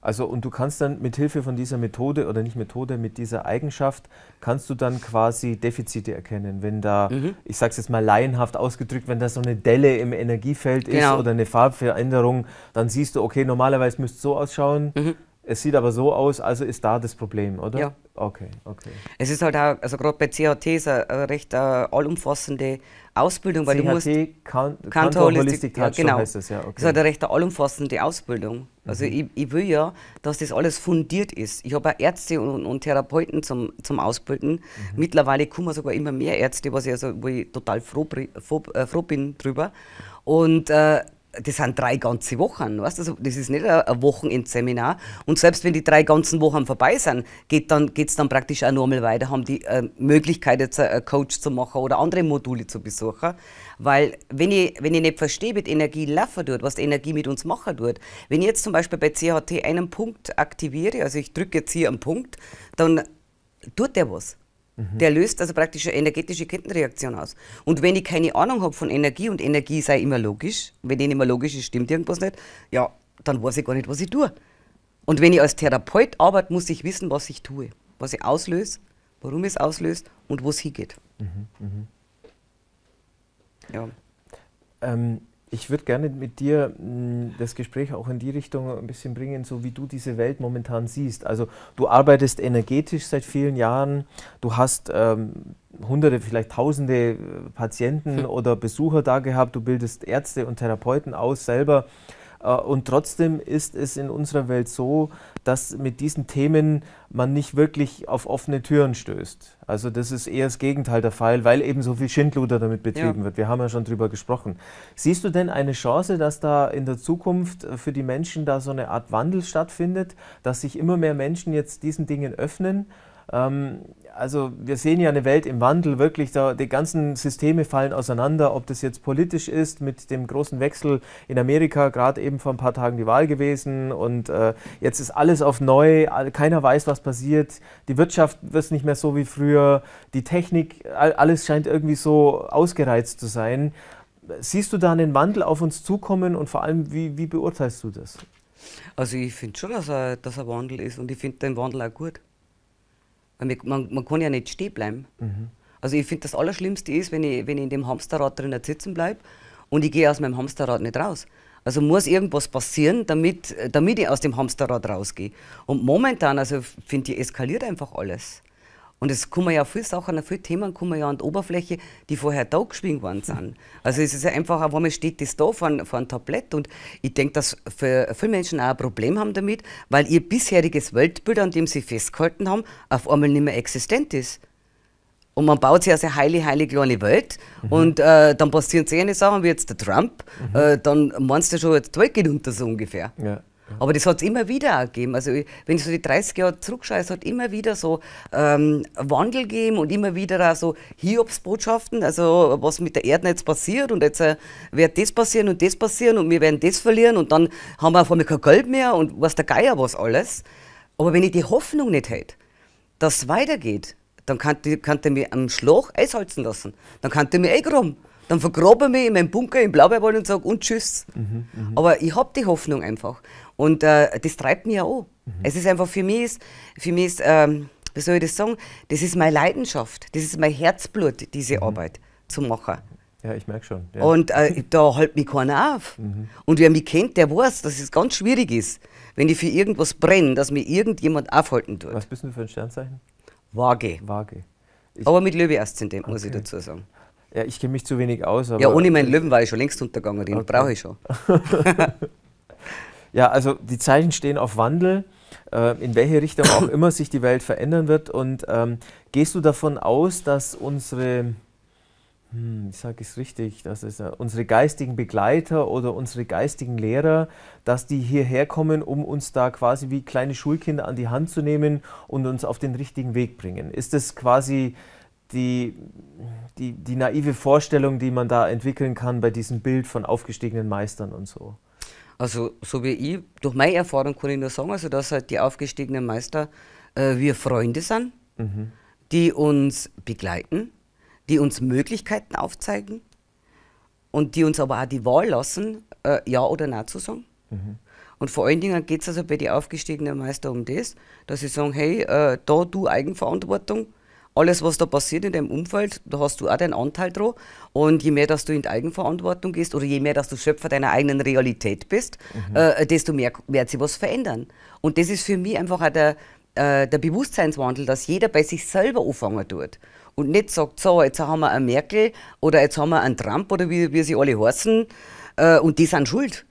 Also und du kannst dann mit Hilfe von dieser Methode oder nicht Methode, mit dieser Eigenschaft kannst du dann quasi Defizite erkennen, wenn da, mhm. ich sage es jetzt mal laienhaft ausgedrückt, wenn da so eine Delle im Energiefeld genau. ist oder eine Farbveränderung, dann siehst du, okay, normalerweise müsste es so ausschauen, mhm. Es sieht aber so aus, also ist da das Problem, oder? Ja. Okay, okay. Es ist halt auch, also gerade bei CHT ist eine recht äh, allumfassende Ausbildung, weil CHT, du musst. CHT, Kantor Holistic ja, genau. heißt es, ja. Okay. Es ist halt eine recht allumfassende Ausbildung. Also mhm. ich, ich, will ja, dass das alles fundiert ist. Ich habe auch Ärzte und, und, Therapeuten zum, zum Ausbilden. Mhm. Mittlerweile kommen sogar immer mehr Ärzte, was ich also, wo ich total froh, froh, äh, froh bin drüber. Und äh, das sind drei ganze Wochen, weißt? Also das ist nicht ein Wochenendseminar. Und selbst wenn die drei ganzen Wochen vorbei sind, geht dann geht's dann praktisch auch normal weiter. Haben die äh, Möglichkeit jetzt einen Coach zu machen oder andere Module zu besuchen, weil wenn ich wenn ich nicht verstehe, mit Energie laufen tut, was die Energie mit uns machen tut. Wenn ich jetzt zum Beispiel bei CHT einen Punkt aktiviere, also ich drücke jetzt hier einen Punkt, dann tut der was. Mhm. Der löst also praktisch eine energetische Kettenreaktion aus. Und wenn ich keine Ahnung habe von Energie und Energie sei immer logisch, wenn die nicht immer logisch ist, stimmt irgendwas nicht, ja, dann weiß ich gar nicht, was ich tue. Und wenn ich als Therapeut arbeite, muss ich wissen, was ich tue, was ich auslöse, warum es auslöst und wo es hingeht. Mhm, mh. ja. Ähm, ich würde gerne mit dir hm, das Gespräch auch in die Richtung ein bisschen bringen, so wie du diese Welt momentan siehst. Also du arbeitest energetisch seit vielen Jahren, du hast ähm, hunderte, vielleicht tausende äh, Patienten hm. oder Besucher da gehabt, du bildest Ärzte und Therapeuten aus selber. Äh, und trotzdem ist es in unserer Welt so, dass mit diesen Themen man nicht wirklich auf offene Türen stößt. Also das ist eher das Gegenteil der Fall, weil eben so viel Schindluder damit betrieben ja. wird. Wir haben ja schon drüber gesprochen. Siehst du denn eine Chance, dass da in der Zukunft für die Menschen da so eine Art Wandel stattfindet, dass sich immer mehr Menschen jetzt diesen Dingen öffnen? Ähm, also wir sehen ja eine Welt im Wandel, wirklich, da, die ganzen Systeme fallen auseinander, ob das jetzt politisch ist, mit dem großen Wechsel in Amerika, gerade eben vor ein paar Tagen die Wahl gewesen und äh, jetzt ist alles auf neu, keiner weiß, was passiert, die Wirtschaft wird nicht mehr so wie früher, die Technik, alles scheint irgendwie so ausgereizt zu sein. Siehst du da einen Wandel auf uns zukommen und vor allem, wie, wie beurteilst du das? Also ich finde schon, dass er, dass er Wandel ist und ich finde den Wandel auch gut. Weil man, man kann ja nicht stehen bleiben. Mhm. Also ich finde, das Allerschlimmste ist, wenn ich, wenn ich in dem Hamsterrad drinnen sitzen bleibe und ich gehe aus meinem Hamsterrad nicht raus. Also muss irgendwas passieren, damit, äh, damit ich aus dem Hamsterrad rausgehe. Und momentan, also finde ich, eskaliert einfach alles. Und es kommen ja viele Sachen, viele Themen kommen ja an die Oberfläche, die vorher da geschwiegen worden sind. Also es ist ja einfach, auf einmal steht das da vor einem Tablett und ich denke, dass für viele Menschen auch ein Problem haben damit, weil ihr bisheriges Weltbild, an dem sie festgehalten haben, auf einmal nicht mehr existent ist. Und man baut sich also eine heilig, heilig kleine Welt mhm. und äh, dann passieren so eine Sachen wie jetzt der Trump, mhm. äh, dann meinst du schon, jetzt die Welt geht unter so ungefähr. Ja. Aber das hat es immer wieder auch gegeben. Also, wenn ich so die 30 Jahre zurückschaue, es hat immer wieder so ähm, Wandel gegeben und immer wieder auch so Hiobsbotschaften, also was mit der Erde jetzt passiert und jetzt äh, wird das passieren und das passieren und wir werden das verlieren und dann haben wir auf einmal kein Geld mehr und was der Geier was alles. Aber wenn ich die Hoffnung nicht hätte, dass es weitergeht, dann könnte kann mich mir am Schlag einsalzen lassen. Dann könnte der mich eh dann vergrabe ich mich in meinem Bunker im Blaubeerwald und sage, und tschüss. Mhm, mh. Aber ich habe die Hoffnung einfach. Und äh, das treibt mich ja an. Mhm. Es ist einfach für mich, ist, für mich ist, ähm, wie soll ich das sagen, das ist meine Leidenschaft, das ist mein Herzblut, diese mhm. Arbeit zu machen. Ja, ich merke schon. Ja. Und äh, da hält mich keiner auf. Mhm. Und wer mich kennt, der weiß, dass es ganz schwierig ist, wenn ich für irgendwas brenne, dass mir irgendjemand aufhalten tut. Was bist du für ein Sternzeichen? Waage. Waage. Ich Aber mit Löwe-Aszendent, okay. muss ich dazu sagen. Ja, ich kenne mich zu wenig aus. ja, ohne meinen Löwen war ich schon längst untergegangen, den okay. brauche ich schon. ja, also die Zeichen stehen auf Wandel, ähm, in welche Richtung auch immer sich die Welt verändern wird. Und ähm, gehst du davon aus, dass unsere, hm, ich sage es richtig, dass es, äh, unsere geistigen Begleiter oder unsere geistigen Lehrer, dass die hierher kommen, um uns da quasi wie kleine Schulkinder an die Hand zu nehmen und uns auf den richtigen Weg bringen? Ist das quasi die, die, die naive Vorstellung, die man da entwickeln kann bei diesem Bild von aufgestiegenen Meistern und so. Also, so wie ich, durch meine Erfahrung kann ich nur sagen, also, dass halt die aufgestiegenen Meister äh, wir Freunde sind, mhm. die uns begleiten, die uns Möglichkeiten aufzeigen und die uns aber auch die Wahl lassen, äh, Ja oder Nein zu sagen. Mhm. Und vor allen Dingen geht es also bei den aufgestiegenen Meister um das, dass sie sagen: Hey, äh, da du Eigenverantwortung, alles, was da passiert in deinem Umfeld, da hast du auch deinen Anteil dran. Und je mehr, dass du in die Eigenverantwortung gehst oder je mehr, dass du Schöpfer deiner eigenen Realität bist, mhm. äh, desto mehr wird sich was verändern. Und das ist für mich einfach auch der, äh, der Bewusstseinswandel, dass jeder bei sich selber anfangen tut. Und nicht sagt, so, jetzt haben wir einen Merkel oder jetzt haben wir einen Trump oder wie, wie sie alle heißen äh, und die sind schuld.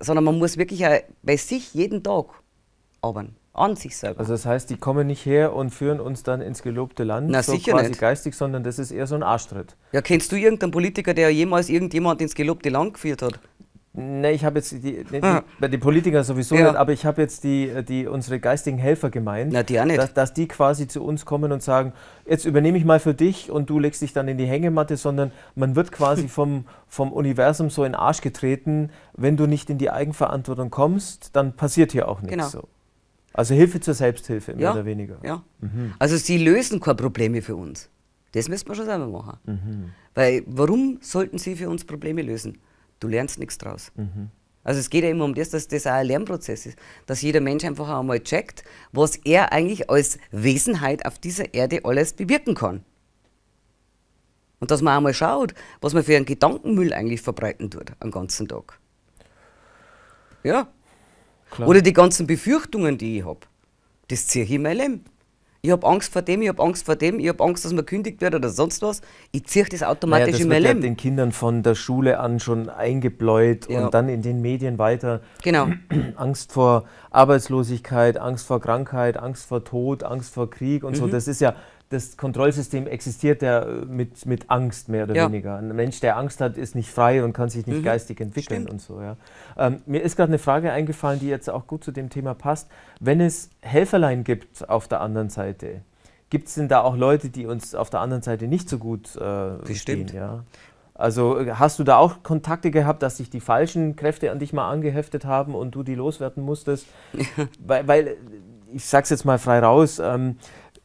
Sondern man muss wirklich auch bei sich jeden Tag arbeiten an sich selber. Also das heißt, die kommen nicht her und führen uns dann ins gelobte Land, Na, so sicher quasi nicht. geistig, sondern das ist eher so ein Arschtritt. Ja, kennst du irgendeinen Politiker, der jemals irgendjemand ins gelobte Land geführt hat? Nein, ich habe jetzt die, die, die, ah. die, Politiker sowieso ja. nicht, aber ich habe jetzt die, die unsere geistigen Helfer gemeint. Na, die auch nicht. Dass, dass, die quasi zu uns kommen und sagen, jetzt übernehme ich mal für dich und du legst dich dann in die Hängematte, sondern man wird quasi vom, vom Universum so in den Arsch getreten, wenn du nicht in die Eigenverantwortung kommst, dann passiert hier auch nichts. Genau. So. Also Hilfe zur Selbsthilfe, mehr ja, oder weniger. Ja. Mhm. Also sie lösen keine Probleme für uns. Das müssen wir schon selber machen. Mhm. Weil warum sollten sie für uns Probleme lösen? Du lernst nichts draus. Mhm. Also es geht ja immer um das, dass das auch ein Lernprozess ist, dass jeder Mensch einfach einmal checkt, was er eigentlich als Wesenheit auf dieser Erde alles bewirken kann. Und dass man einmal schaut, was man für einen Gedankenmüll eigentlich verbreiten tut am ganzen Tag. Ja. Klar. Oder die ganzen Befürchtungen, die ich habe. Das ziehe ich in mein Leben. Ich habe Angst vor dem, ich habe Angst vor dem, ich habe Angst, dass man kündigt wird oder sonst was. Ich ziehe das automatisch naja, das in mein Leben. Das wird ja den Kindern von der Schule an schon eingebläut ja. und dann in den Medien weiter. Genau. Angst vor Arbeitslosigkeit, Angst vor Krankheit, Angst vor Tod, Angst vor Krieg und mhm. so. Das ist ja das Kontrollsystem existiert ja äh, mit, mit Angst mehr oder ja. weniger. Ein Mensch, der Angst hat, ist nicht frei und kann sich nicht mhm. geistig entwickeln Stimmt. und so. Ja. Ähm, mir ist gerade eine Frage eingefallen, die jetzt auch gut zu dem Thema passt. Wenn es Helferlein gibt auf der anderen Seite, gibt es denn da auch Leute, die uns auf der anderen Seite nicht so gut äh, Also äh, hast du da auch Kontakte gehabt, dass sich die falschen Kräfte an dich mal angeheftet haben und du die loswerden musstest? Ja. Weil, weil ich sag's jetzt mal frei raus, ähm,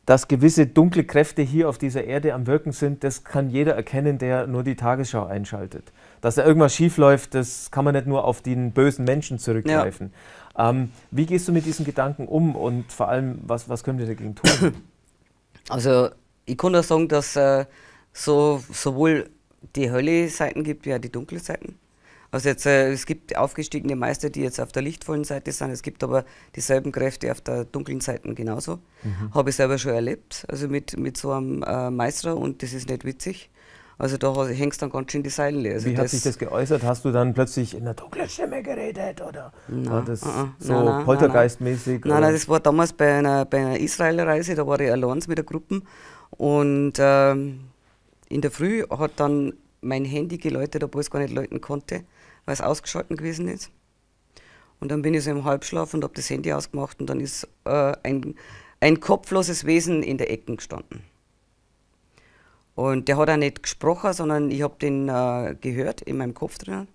dass gewisse dunkle Kräfte hier auf dieser Erde am Wirken sind, das kann jeder erkennen, der nur die Tagesschau einschaltet. Dass da irgendwas schiefläuft, das kann man nicht nur auf den bösen Menschen zurückgreifen. Ja. Ähm, wie gehst du mit diesen Gedanken um und vor allem, was, was können wir dagegen tun? Also, ich kann nur sagen, dass äh, so, sowohl die Hölle Seiten gibt, wie auch die dunklen Seiten. Also jetzt, äh, es gibt aufgestiegene Meister, die jetzt auf der lichtvollen Seite sind. Es gibt aber dieselben Kräfte auf der dunklen Seite genauso. Mhm. Habe ich selber schon erlebt, also mit, mit so einem äh, Meister und das ist nicht witzig. Also da hängst dann ganz schön die Seile. Also Wie hat sich das geäußert? Hast du dann plötzlich in der dunklen Stimme geredet oder nein, war das nein, äh, äh. so nein, poltergeistmäßig? Nein, nein, das war damals bei einer, bei einer Israel-Reise, da war ich allein mit der Gruppe und ähm, in der Früh hat dann mein Handy geläutet, obwohl es gar nicht läuten konnte weil es ausgeschalten gewesen ist. Und dann bin ich so im Halbschlaf und habe das Handy ausgemacht und dann ist äh, ein, ein kopfloses Wesen in der Ecke gestanden. Und der hat auch nicht gesprochen, sondern ich habe den äh, gehört in meinem Kopf drinnen.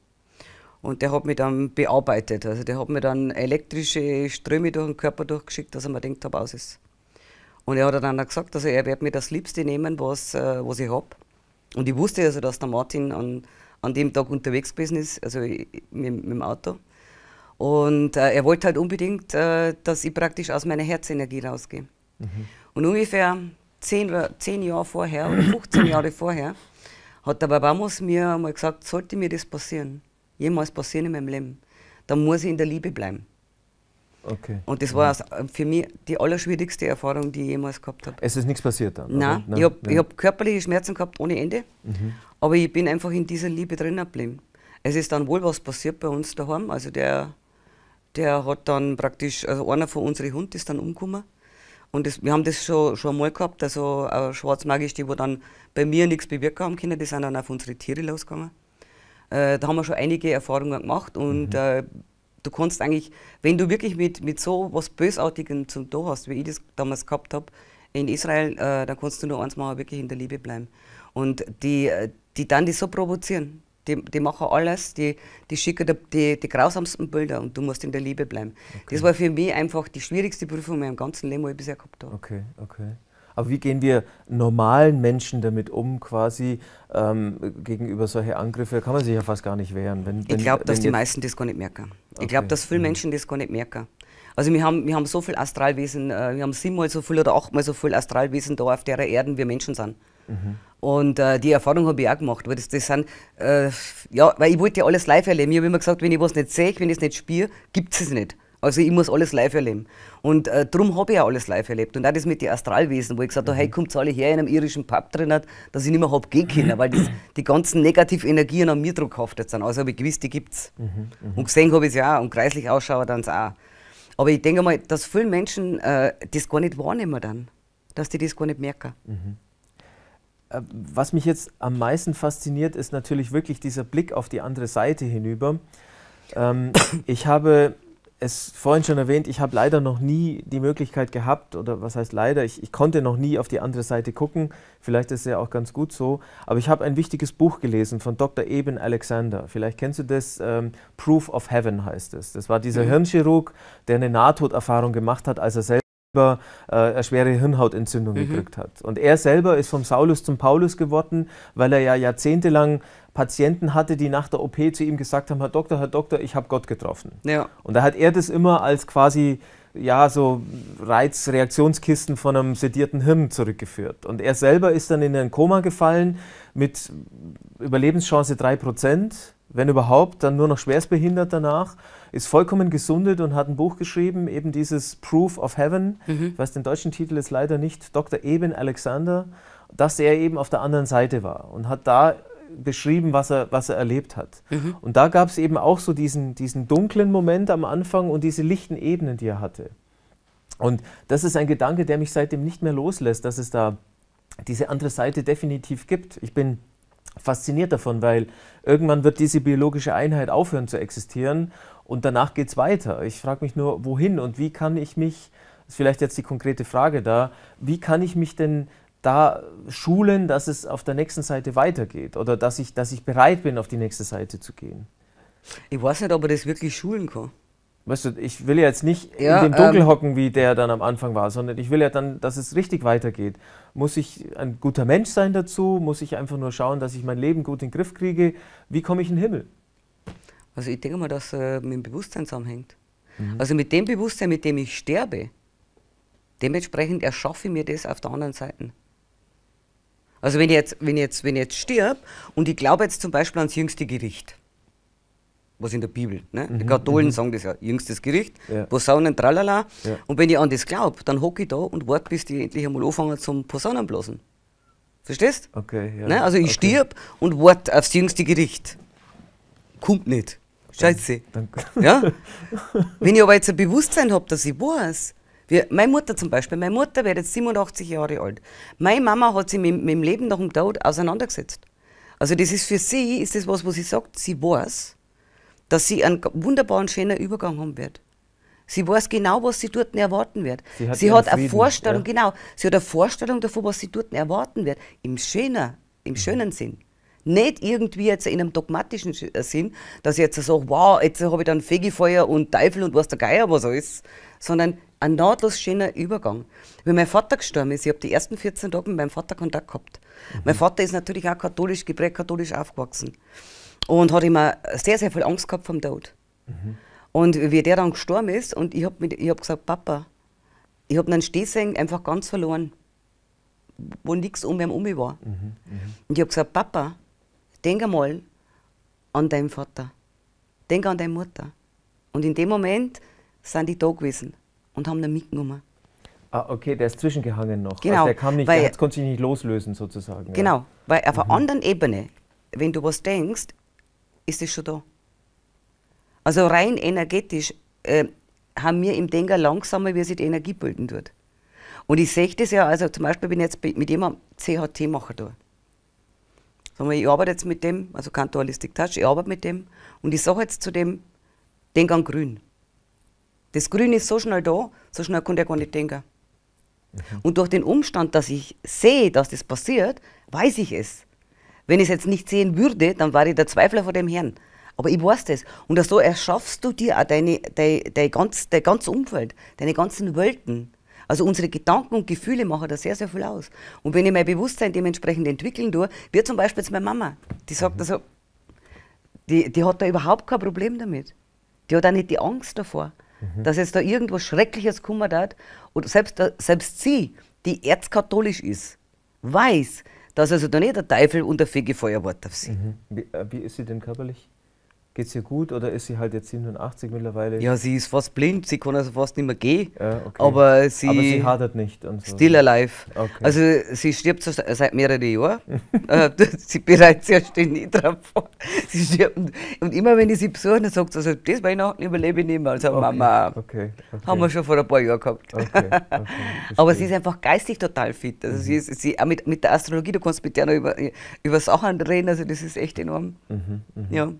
Und der hat mich dann bearbeitet. Also der hat mir dann elektrische Ströme durch den Körper durchgeschickt, dass er mir denkt, hab aus ist. Und er hat dann auch gesagt, also er wird mir das Liebste nehmen, was, äh, was ich habe. Und ich wusste also, dass der Martin an, an dem Tag unterwegs gewesen ist, also mit, mit dem Auto. Und äh, er wollte halt unbedingt, äh, dass ich praktisch aus meiner Herzenergie rausgehe. Mhm. Und ungefähr zehn, zehn Jahre vorher, 15 Jahre vorher, hat der Babamos mir mal gesagt, sollte mir das passieren, jemals passieren in meinem Leben, dann muss ich in der Liebe bleiben. Okay. Und das war für mich die allerschwierigste Erfahrung, die ich jemals gehabt habe. Es ist nichts passiert dann? Nein, Nein. ich habe hab körperliche Schmerzen gehabt ohne Ende, mhm. aber ich bin einfach in dieser Liebe drin geblieben. Es ist dann wohl was passiert bei uns daheim. Also der, der hat dann praktisch, also einer von unseren Hunden ist dann umgekommen. Und das, wir haben das schon, schon mal gehabt, also Schwarzmagisch, die wo dann bei mir nichts bewirken haben können, die sind dann auf unsere Tiere losgegangen. Äh, da haben wir schon einige Erfahrungen gemacht und mhm. äh, du kannst eigentlich, wenn du wirklich mit, mit so was Bösartigem zum Do hast, wie ich das damals gehabt habe, in Israel, äh, dann kannst du nur eins machen, wirklich in der Liebe bleiben. Und die, äh, die dann die so provozieren, die, die machen alles, die, die schicken die, die, die, grausamsten Bilder und du musst in der Liebe bleiben. Okay. Das war für mich einfach die schwierigste Prüfung in meinem ganzen Leben, die ich bisher gehabt habe. Okay, okay. Aber wie gehen wir normalen Menschen damit um, quasi ähm, gegenüber solche Angriffe? Kann man sich ja fast gar nicht wehren. Wenn, wenn, ich glaube, dass die meisten das gar nicht merken. Okay. Ich glaube, dass viele mhm. Menschen das gar nicht merken. Also wir haben, wir haben so viel Astralwesen, äh, wir haben siebenmal so viel oder achtmal so viel Astralwesen da auf der Erde, wie Menschen sind. Mhm. Und äh, die Erfahrung habe ich auch gemacht, weil das, das sind, äh, ja, weil ich wollte ja alles live erleben. Ich habe immer gesagt, wenn ich was nicht sehe, wenn ich es nicht spiele, gibt es es nicht. Also ich muss alles live erleben. Und äh, darum habe ich auch alles live erlebt. Und auch das mit den Astralwesen, wo ich gesagt habe, mhm. hey, kommt alle her in einem irischen Pub drin, dass ich nicht mehr habe gehen können, weil das, die ganzen negativen Energien an mir druckhaftet sind. Also habe ich gewusst, die gibt's. Mhm, mhm. und gesehen habe ich es ja auch und kreislich ausschaue dann auch. Aber ich denke mal, dass viele Menschen äh, das gar nicht wahrnehmen dann. Dass die das gar nicht merken. Mhm. Äh, was mich jetzt am meisten fasziniert, ist natürlich wirklich dieser Blick auf die andere Seite hinüber. Ähm, ich habe es vorhin schon erwähnt, ich habe leider noch nie die Möglichkeit gehabt, oder was heißt leider, ich, ich, konnte noch nie auf die andere Seite gucken. Vielleicht ist es ja auch ganz gut so. Aber ich habe ein wichtiges Buch gelesen von Dr. Eben Alexander. Vielleicht kennst du das, ähm, Proof of Heaven heißt es. Das war dieser mhm. Hirnchirurg, der eine Nahtoderfahrung gemacht hat, als er selbst über äh, schwere Hirnhautentzündung mhm. gekriegt hat. Und er selber ist vom Saulus zum Paulus geworden, weil er ja jahrzehntelang Patienten hatte, die nach der OP zu ihm gesagt haben, Herr Doktor, Herr Doktor, ich habe Gott getroffen. Ja. Und da hat er das immer als quasi ja, so Reizreaktionskisten von einem sedierten Hirn zurückgeführt. Und er selber ist dann in ein Koma gefallen mit Überlebenschance 3 Prozent wenn überhaupt, dann nur noch schwerstbehindert danach, ist vollkommen gesundet und hat ein Buch geschrieben, eben dieses Proof of Heaven, mhm. ich weiß den deutschen Titel ist leider nicht, Dr. Eben Alexander, dass er eben auf der anderen Seite war und hat da beschrieben, was er, was er erlebt hat. Mhm. Und da gab es eben auch so diesen, diesen dunklen Moment am Anfang und diese lichten Ebenen, die er hatte. Und das ist ein Gedanke, der mich seitdem nicht mehr loslässt, dass es da diese andere Seite definitiv gibt. Ich bin fasziniert davon, weil irgendwann wird diese biologische Einheit aufhören zu existieren und danach geht es weiter. Ich frage mich nur, wohin und wie kann ich mich, das ist vielleicht jetzt die konkrete Frage da, wie kann ich mich denn da schulen, dass es auf der nächsten Seite weitergeht oder dass ich, dass ich bereit bin, auf die nächste Seite zu gehen? Ich weiß nicht, ob man das wirklich schulen kann. Weißt du, ich will ja jetzt nicht ja, in dem Dunkel ähm, hocken, wie der dann am Anfang war, sondern ich will ja dann, dass es richtig weitergeht. Muss ich ein guter Mensch sein dazu? Muss ich einfach nur schauen, dass ich mein Leben gut in den Griff kriege? Wie komme ich in den Himmel? Also ich denke mal, dass äh, mit dem Bewusstsein zusammenhängt. Mhm. Also mit dem Bewusstsein, mit dem ich sterbe, dementsprechend erschaffe ich mir das auf der anderen Seite. Also wenn ich jetzt, wenn ich jetzt, wenn ich jetzt stirb und ich glaube jetzt zum Beispiel ans jüngste Gericht, was in der Bibel. Ne? Mhm, die Katholen mhm. sagen das ja, jüngstes Gericht, ja. Posaunen, tralala. Ja. Und wenn ich an das glaube, dann hocke ich da und warte, bis die endlich einmal anfangen zum Posaunenblasen. Verstehst? Okay, ja. Ne? Also ich okay. stirb und warte aufs jüngste Gericht. Kommt nicht. Scheiße. Danke. Ja? Wenn ich aber jetzt ein Bewusstsein habe, dass ich weiß, wie meine Mutter zum Beispiel, meine Mutter wird jetzt 87 Jahre alt. Meine Mama hat sich mit, mit dem Leben nach dem Tod auseinandergesetzt. Also das ist für sie, ist das was, was sie sagt, sie weiß, dass sie einen wunderbaren, schönen Übergang haben wird. Sie weiß genau, was sie dort erwarten wird. Sie hat, sie hat eine Vorstellung, ja. genau. Sie hat eine Vorstellung davon, was sie dort erwarten wird. Im schönen, im mhm. schönen Sinn. Nicht irgendwie jetzt in einem dogmatischen äh, Sinn, dass ich jetzt so sage, wow, jetzt habe ich dann Fegefeuer und Teufel und was der Geier was alles, sondern ein nahtlos schöner Übergang. Wenn mein Vater gestorben ist, ich habe die ersten 14 Tage mit meinem Vater Kontakt gehabt. Mhm. Mein Vater ist natürlich auch katholisch geprägt, katholisch aufgewachsen. Und hatte immer sehr, sehr viel Angst gehabt vom Tod. Mhm. Und wie der dann gestorben ist, und ich habe hab gesagt, Papa, ich habe einen Stehsing einfach ganz verloren, wo nichts um ihn um mich war. Mhm. Mhm. Und ich habe gesagt, Papa, denk einmal an deinen Vater, denk an deine Mutter. Und in dem Moment sind die da gewesen und haben ihn mitgenommen. Ah, okay, der ist zwischengehangen noch. Also genau. Also der kam nicht, weil, der konnte sich nicht loslösen sozusagen. Genau, ja. weil auf mhm. einer anderen Ebene, wenn du was denkst, ist es schon da. Also rein energetisch äh, haben wir im Denker langsamer, wie sich die Energie bilden wird. Und ich sehe das ja, also zum Beispiel bin ich jetzt mit jemandem CHT macher da. Sagen wir, ich arbeite jetzt mit dem, also Kantualistik Touch, ich arbeite mit dem und ich sage jetzt zu dem, denk an Grün. Das Grün ist so schnell da, so schnell kann der gar nicht denken. Mhm. Und durch den Umstand, dass ich sehe, dass das passiert, weiß ich es. Wenn ich es jetzt nicht sehen würde, dann war ich der Zweifler vor dem Herrn. Aber ich weiß das. Und so erschaffst du dir auch deine, dein, dein, ganz, dein ganzes Umfeld, deine ganzen Welten. Also unsere Gedanken und Gefühle machen da sehr, sehr viel aus. Und wenn ich mein Bewusstsein dementsprechend entwickeln tue, wie zum Beispiel jetzt meine Mama, die sagt also, die, die hat da überhaupt kein Problem damit. Die hat auch nicht die Angst davor, mhm. dass jetzt da irgendwas Schreckliches kommen hat. Und selbst, äh, selbst sie, die erzkatholisch ist, weiß, dass also da nicht der Teufel und der Fegefeuer wartet auf sie. Mhm. Wie, äh, wie ist sie denn körperlich? geht es ihr gut oder ist sie halt jetzt 87 mittlerweile? Ja, sie ist fast blind, sie kann also fast nicht mehr gehen. Ja, okay. aber, sie aber sie hadert nicht. Und so. Still alive. Okay. Also sie stirbt so seit mehreren Jahren. Äh, sie bereitet sich ja ständig drauf vor. Sie stirbt. Und immer wenn ich sie besuche, dann sagt sie, also, das Weihnachten überlebe ich nicht mehr. Also okay. Mama, haben wir schon vor ein paar Jahren gehabt. aber sie ist einfach geistig total fit. Also mhm. sie ist, sie, auch mit, mit der Astrologie, du kannst mit der noch über, über Sachen reden, also das ist echt enorm. Mhm, mh. ja.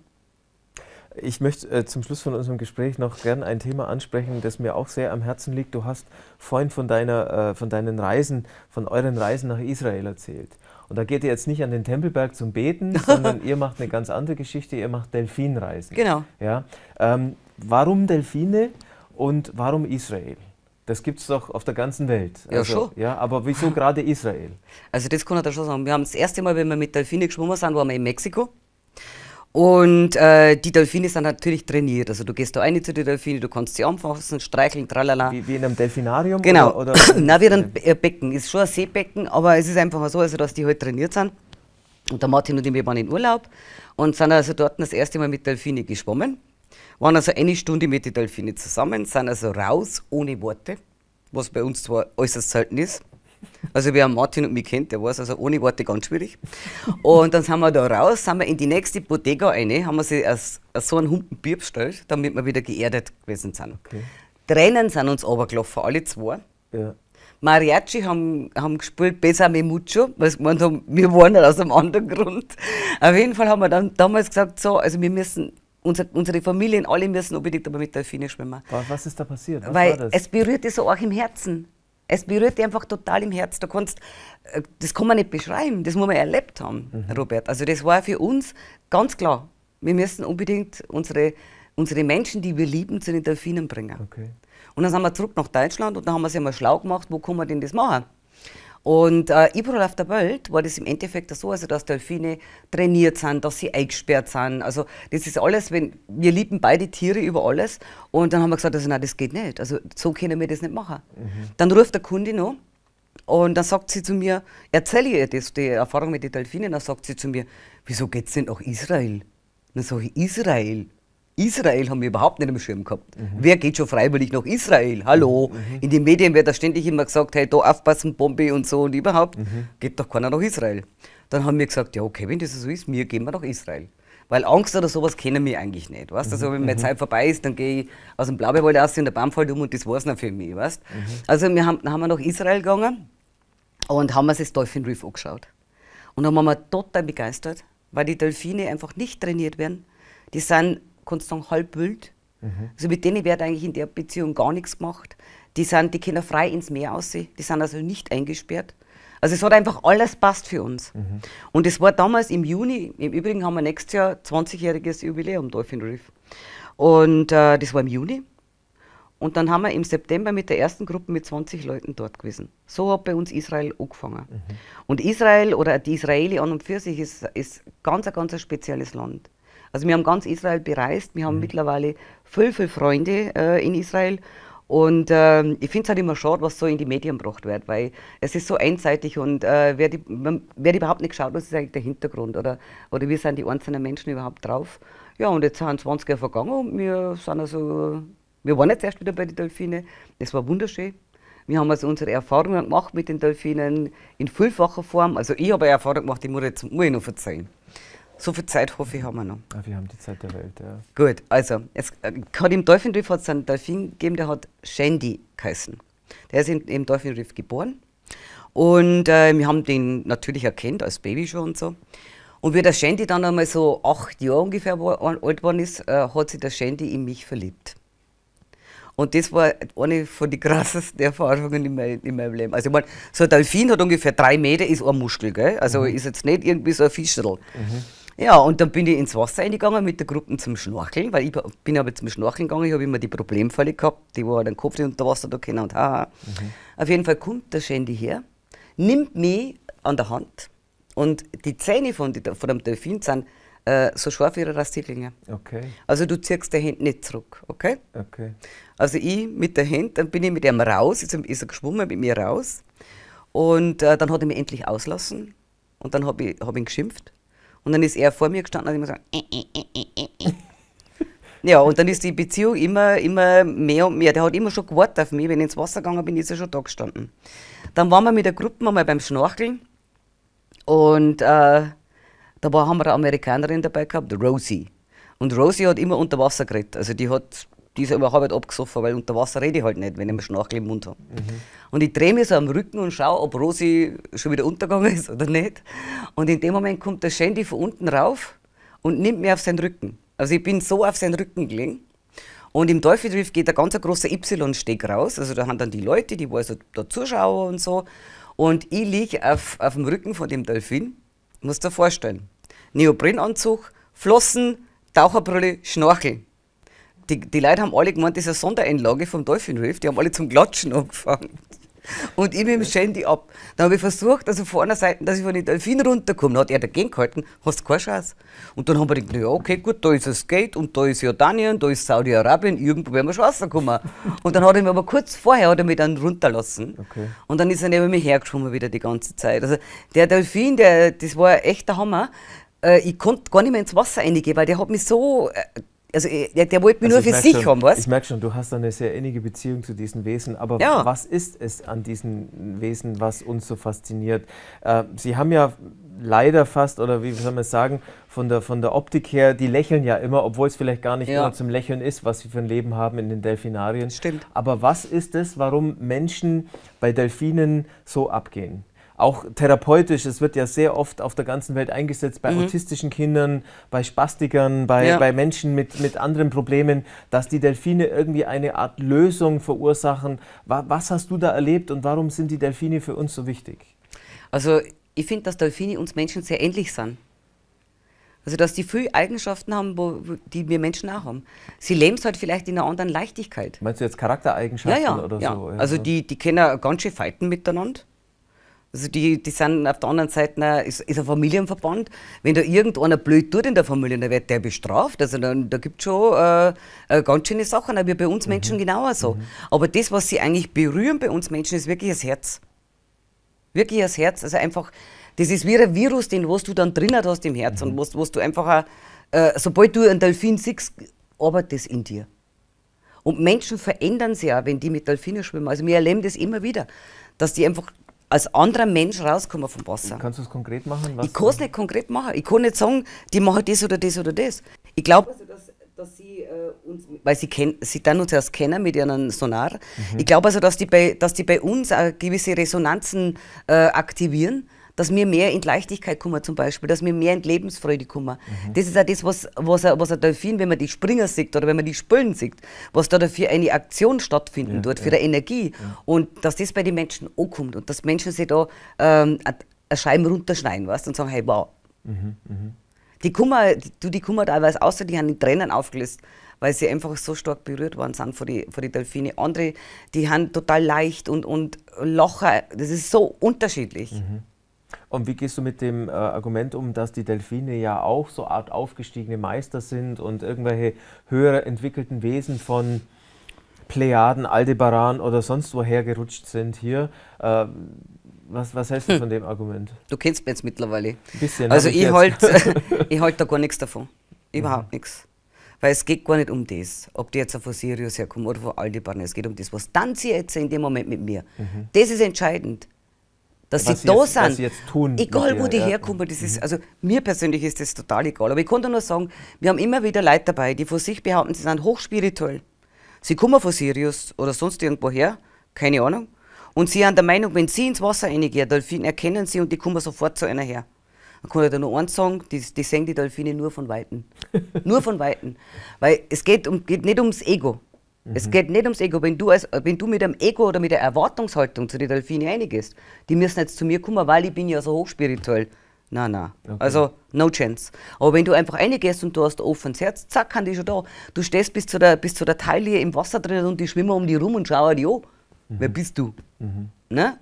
Ich möchte äh, zum Schluss von unserem Gespräch noch gern ein Thema ansprechen, das mir auch sehr am Herzen liegt. Du hast vorhin von, deiner, äh, von deinen Reisen, von euren Reisen nach Israel erzählt. Und da geht ihr jetzt nicht an den Tempelberg zum Beten, sondern ihr macht eine ganz andere Geschichte, ihr macht Delfinreisen. Genau. Ja? Ähm, warum Delfine und warum Israel? Das gibt es doch auf der ganzen Welt. Also, ja, schon. Ja, aber wieso gerade Israel? Also das kann ich da schon sagen. Wir haben das erste Mal, wenn wir mit Delfine geschwommen sind, waren wir in Mexiko. Und äh, die Delfine sind natürlich trainiert. Also du gehst da rein zu den Delfinen, du kannst sie anfassen, streicheln, tralala. Wie, wie in einem Delfinarium? Genau. Oder, oder? Nein, wie in einem Becken. Ist schon ein Seebecken, aber es ist einfach so, also, dass die halt trainiert sind. Und der Martin und ich waren in Urlaub und sind also dort das erste Mal mit Delfine geschwommen. Waren also eine Stunde mit den Delfinen zusammen, sind also raus ohne Worte, was bei uns zwar äußerst selten ist. Also wer Martin und mich kennt, der weiß, also ohne Worte ganz schwierig. Und dann sind wir da raus, sind wir in die nächste Bodega rein, haben wir sie so einen Humpenbier bestellt, damit wir wieder geerdet gewesen sind. Okay. Tränen sind uns runtergelaufen, alle zwei. Ja. Mariachi haben, haben gespielt Besame Mucho, weil sie gemeint haben, wir waren halt aus einem anderen Grund. Auf jeden Fall haben wir dann damals gesagt, so, also wir müssen Unsere, unsere Familien, alle müssen unbedingt aber mit Delfine schwimmen. Was ist da passiert? Was Weil es berührt dich so auch im Herzen. Es berührt dich einfach total im Herz. Da kannst, äh, das kann man nicht beschreiben, das muss man erlebt haben, mhm. Robert. Also das war für uns ganz klar. Wir müssen unbedingt unsere, unsere Menschen, die wir lieben, zu den Delfinen bringen. Okay. Und dann sind wir zurück nach Deutschland und dann haben wir es einmal schlau gemacht, wo kann man denn das machen? Und äh, überall auf der Welt war das im Endeffekt so, also dass Delfine trainiert sind, dass sie eingesperrt sind. Also das ist alles, wenn wir lieben beide Tiere über alles. Und dann haben wir gesagt, also nein, das geht nicht. Also so können wir das nicht machen. Mhm. Dann ruft der Kunde noch und dann sagt sie zu mir, erzähle ihr das, die Erfahrung mit den Delfinen. Dann sagt sie zu mir, wieso geht es denn nach Israel? Dann sage ich, Israel? Israel haben wir überhaupt nicht im Schirm gehabt. Mhm. Wer geht schon freiwillig nach Israel? Hallo? Mhm. In den Medien wird da ständig immer gesagt, hey, da aufpassen, Bombe und so und überhaupt. Mhm. Geht doch keiner nach Israel. Dann haben wir gesagt, ja, okay, wenn das so ist, wir gehen mal nach Israel. Weil Angst oder sowas kennen wir eigentlich nicht. Weißt? Also wenn meine Zeit vorbei ist, dann gehe ich aus dem Blaubeerwald aus in der Baum um und das war es noch für mich. Weißt? Also wir haben, dann haben wir nach Israel gegangen und haben uns das Dolphin Reef angeschaut. Und dann waren wir total begeistert, weil die Delfine einfach nicht trainiert werden. Die sind kannst du sagen, halb wild. Mhm. Also mit denen wird eigentlich in der Beziehung gar nichts gemacht. Die, sind, die können frei ins Meer aussehen, die sind also nicht eingesperrt. Also es hat einfach alles passt für uns. Mhm. Und es war damals im Juni, im Übrigen haben wir nächstes Jahr 20-jähriges Jubiläum Dolphin Reef. Und äh, das war im Juni. Und dann haben wir im September mit der ersten Gruppe mit 20 Leuten dort gewesen. So hat bei uns Israel angefangen. Mhm. Und Israel oder die Israeli an und für sich ist, ist ganz, ein ganz ein spezielles Land. Also wir haben ganz Israel bereist, wir haben mhm. mittlerweile viele, viele Freunde äh, in Israel. Und ähm, ich finde es halt immer schade, was so in die Medien gebracht wird, weil es ist so einseitig und äh, wer, die, man, wer überhaupt nicht geschaut, was ist eigentlich der Hintergrund oder, oder wie sind die einzelnen Menschen überhaupt drauf. Ja, und jetzt sind 20 Jahre vergangen und wir sind also, wir waren jetzt erst wieder bei den Delfinen, das war wunderschön. Wir haben also unsere Erfahrungen gemacht mit den Delfinen in vielfacher Form. Also ich habe eine Erfahrung gemacht, die muss ich jetzt nur noch verzeihen. So viel Zeit hoffe ich haben wir noch. Ah, wir haben die Zeit der Welt, ja. Gut, also, es hat äh, im Dolphin Reef hat es einen Delfin gegeben, der hat Shandy geheißen. Der ist in, im Dolphin Reef geboren. Und äh, wir haben den natürlich erkannt, als Baby schon und so. Und wie der Shandy dann einmal so acht Jahre ungefähr war, alt geworden ist, äh, hat sich der Shandy in mich verliebt. Und das war eine von den krassesten Erfahrungen in, mein, in meinem Leben. Also ich meine, so ein Delfin hat ungefähr drei Meter, ist ein Muskel, gell? Also mhm. ist jetzt nicht irgendwie so ein Fischerl. Mhm. Ja, und dann bin ich ins Wasser eingegangen mit der Gruppe zum Schnorcheln, weil ich bin aber zum Schnorcheln gegangen, ich habe immer die Problemfälle gehabt, die war den Kopf nicht unter Wasser da kennen und haha. Mhm. Auf jeden Fall kommt der Schendi her, nimmt mich an der Hand und die Zähne von, die, von dem Delfin sind äh, so scharf wie Rastillinge. Okay. Also du ziehst die Hand nicht zurück, okay? Okay. Also ich mit der Hand, dann bin ich mit ihm raus, ist, ist er geschwommen mit mir raus und äh, dann hat er mich endlich auslassen und dann habe ich, hab ihn geschimpft und dann ist er vor mir gestanden und hat immer gesagt, äh, äh, äh, ja, und dann ist die Beziehung immer, immer mehr und mehr. Der hat immer schon gewartet auf mich. Wenn ich ins Wasser gegangen bin, ist er schon da gestanden. Dann waren wir mit der Gruppe einmal beim Schnorcheln. Und äh, da war, haben wir eine Amerikanerin dabei gehabt, Rosie. Und Rosie hat immer unter Wasser geredet. Also die hat die ist aber halb abgesoffen, weil unter Wasser rede ich halt nicht, wenn ich einen Schnorchel im Mund habe. Mhm. Und ich drehe mich so am Rücken und schaue, ob Rosi schon wieder untergegangen ist oder nicht. Und in dem Moment kommt der Shandy von unten rauf und nimmt mich auf seinen Rücken. Also ich bin so auf seinen Rücken gelegen. Und im Teufeltriff geht ein ganz großer Y-Steg raus. Also da haben dann die Leute, die also da Zuschauer und so. Und ich liege auf, auf dem Rücken von dem Delfin. Musst dir vorstellen. Neoprenanzug, Flossen, Taucherbrille, Schnorchel die, die Leute haben alle gemeint, das ist eine Sondereinlage vom Dolphin Reef, die haben alle zum Klatschen angefangen. Und ich mit dem Shandy ab. Dann habe ich versucht, also von einer Seite, dass ich von den Delfinen runterkomme. Dann hat er dagegen gehalten, hast du keine Chance. Und dann haben wir gedacht, ja, okay, gut, da ist das Gate und da ist Jordanien, da ist Saudi-Arabien, irgendwo werden wir schon rauskommen. und dann hat er mich aber kurz vorher hat er mich dann runterlassen. Okay. Und dann ist er neben mir hergeschwommen wieder die ganze Zeit. Also der Delfin, der, das war echt der Hammer. Äh, ich konnte gar nicht mehr ins Wasser reingehen, weil der hat mich so äh, also äh, der, der wollte mich also nur für sich schon, haben, was? Ich merke schon, du hast eine sehr innige Beziehung zu diesen Wesen, aber ja. was ist es an diesen Wesen, was uns so fasziniert? Äh, sie haben ja leider fast, oder wie soll man es sagen, von der, von der Optik her, die lächeln ja immer, obwohl es vielleicht gar nicht ja. immer zum Lächeln ist, was sie für ein Leben haben in den Delfinarien. Stimmt. Aber was ist es, warum Menschen bei Delfinen so abgehen? auch therapeutisch, es wird ja sehr oft auf der ganzen Welt eingesetzt, bei mhm. autistischen Kindern, bei Spastikern, bei, ja. bei Menschen mit, mit anderen Problemen, dass die Delfine irgendwie eine Art Lösung verursachen. Was hast du da erlebt und warum sind die Delfine für uns so wichtig? Also ich finde, dass Delfine uns Menschen sehr ähnlich sind. Also dass die viele Eigenschaften haben, wo, die wir Menschen auch haben. Sie leben es halt vielleicht in einer anderen Leichtigkeit. Meinst du jetzt Charaktereigenschaften ja, ja, oder ja. so? Ja. Also die, die können ganz schön fighten miteinander. Also die, die sind auf der anderen Seite, eine, ist, ist ein Familienverband. Wenn da irgendeiner blöd tut in der Familie, dann wird der bestraft. Also dann, da gibt es schon äh, äh, ganz schöne Sachen, aber bei uns mhm. Menschen genauso. Mhm. Aber das, was sie eigentlich berühren bei uns Menschen, ist wirklich das Herz. Wirklich das Herz. Also einfach, das ist wie ein Virus, den was du dann drinnen hast im Herz mhm. und was, was du einfach, äh, sobald du einen Delfin siehst, arbeitet das in dir. Und Menschen verändern sich ja, wenn die mit Delfinen schwimmen. Also wir erleben das immer wieder, dass die einfach als anderer Mensch rauskommen vom Wasser. Kannst du es konkret machen? ich kann es nicht konkret machen. Ich kann nicht sagen, die machen das oder das oder das. Ich glaube, also, dass, dass sie äh, uns, weil sie, kenn, sie dann uns erst kennen mit ihrem Sonar. Mhm. Ich glaube also, dass die, bei, dass die bei uns äh, gewisse Resonanzen äh, aktivieren dass wir mehr in Leichtigkeit kommen zum Beispiel, dass wir mehr in Lebensfreude kommen. Mhm. Das ist auch das, was, was, ein, was ein Delfin, wenn man die Springer sieht oder wenn man die Spülen sieht, was da dafür eine Aktion stattfinden ja, dort, für ja. Energie. Ja. Und dass das bei den Menschen ankommt und dass Menschen sich da ähm, eine Scheibe runterschneiden weißt, und sagen, hey, wow. Mhm, mhm. Die kommen, du, die Kummer teilweise außer, die haben die Tränen aufgelöst, weil sie einfach so stark berührt worden sind von den von die Delfine. Andere, die haben total leicht und, und Locher, das ist so unterschiedlich. Mhm. Und wie gehst du mit dem äh, Argument um, dass die Delfine ja auch so Art aufgestiegene Meister sind und irgendwelche höher entwickelten Wesen von Plejaden, Aldebaran oder sonst woher gerutscht sind hier? Äh, was, was hältst du hm. von dem Argument? Du kennst mich jetzt mittlerweile. Ein bisschen. Ne? Also ich, ich halte halt da gar nichts davon. Überhaupt mhm. nichts. Weil es geht gar nicht um das, ob die jetzt von Sirius herkommen oder von Aldebaran. Es geht um das, was dann sie jetzt in dem Moment mit mir. Mhm. Das ist entscheidend dass was sie da jetzt, sind. Sie tun, egal, wo die ja. herkommen, das ist, mhm. also mir persönlich ist das total egal. Aber ich kann da nur sagen, wir haben immer wieder Leute dabei, die von sich behaupten, sie sind hochspirituell. Sie kommen von Sirius oder sonst irgendwo her, keine Ahnung. Und sie haben der Meinung, wenn sie ins Wasser reingehen, Delfine erkennen sie und die kommen sofort zu einer her. Dann kann ich da nur eins sagen, die, die sehen die Delfine nur von Weitem. nur von Weitem. Weil es geht, um, geht nicht ums Ego. Es mhm. geht nicht ums Ego. Wenn du, als, wenn du mit dem Ego oder mit der Erwartungshaltung zu den Delfinen einigest, die müssen jetzt zu mir kommen, weil ich bin ja so hochspirituell. Nein, nein. Okay. Also, no chance. Aber wenn du einfach reingehst und du hast ein offenes Herz, zack, kann die schon da. Du stehst bis zu der, bis zu der Taille im Wasser drin und die schwimmen um die rum und schauen die an. Mhm. Wer bist du? Mhm. Ne?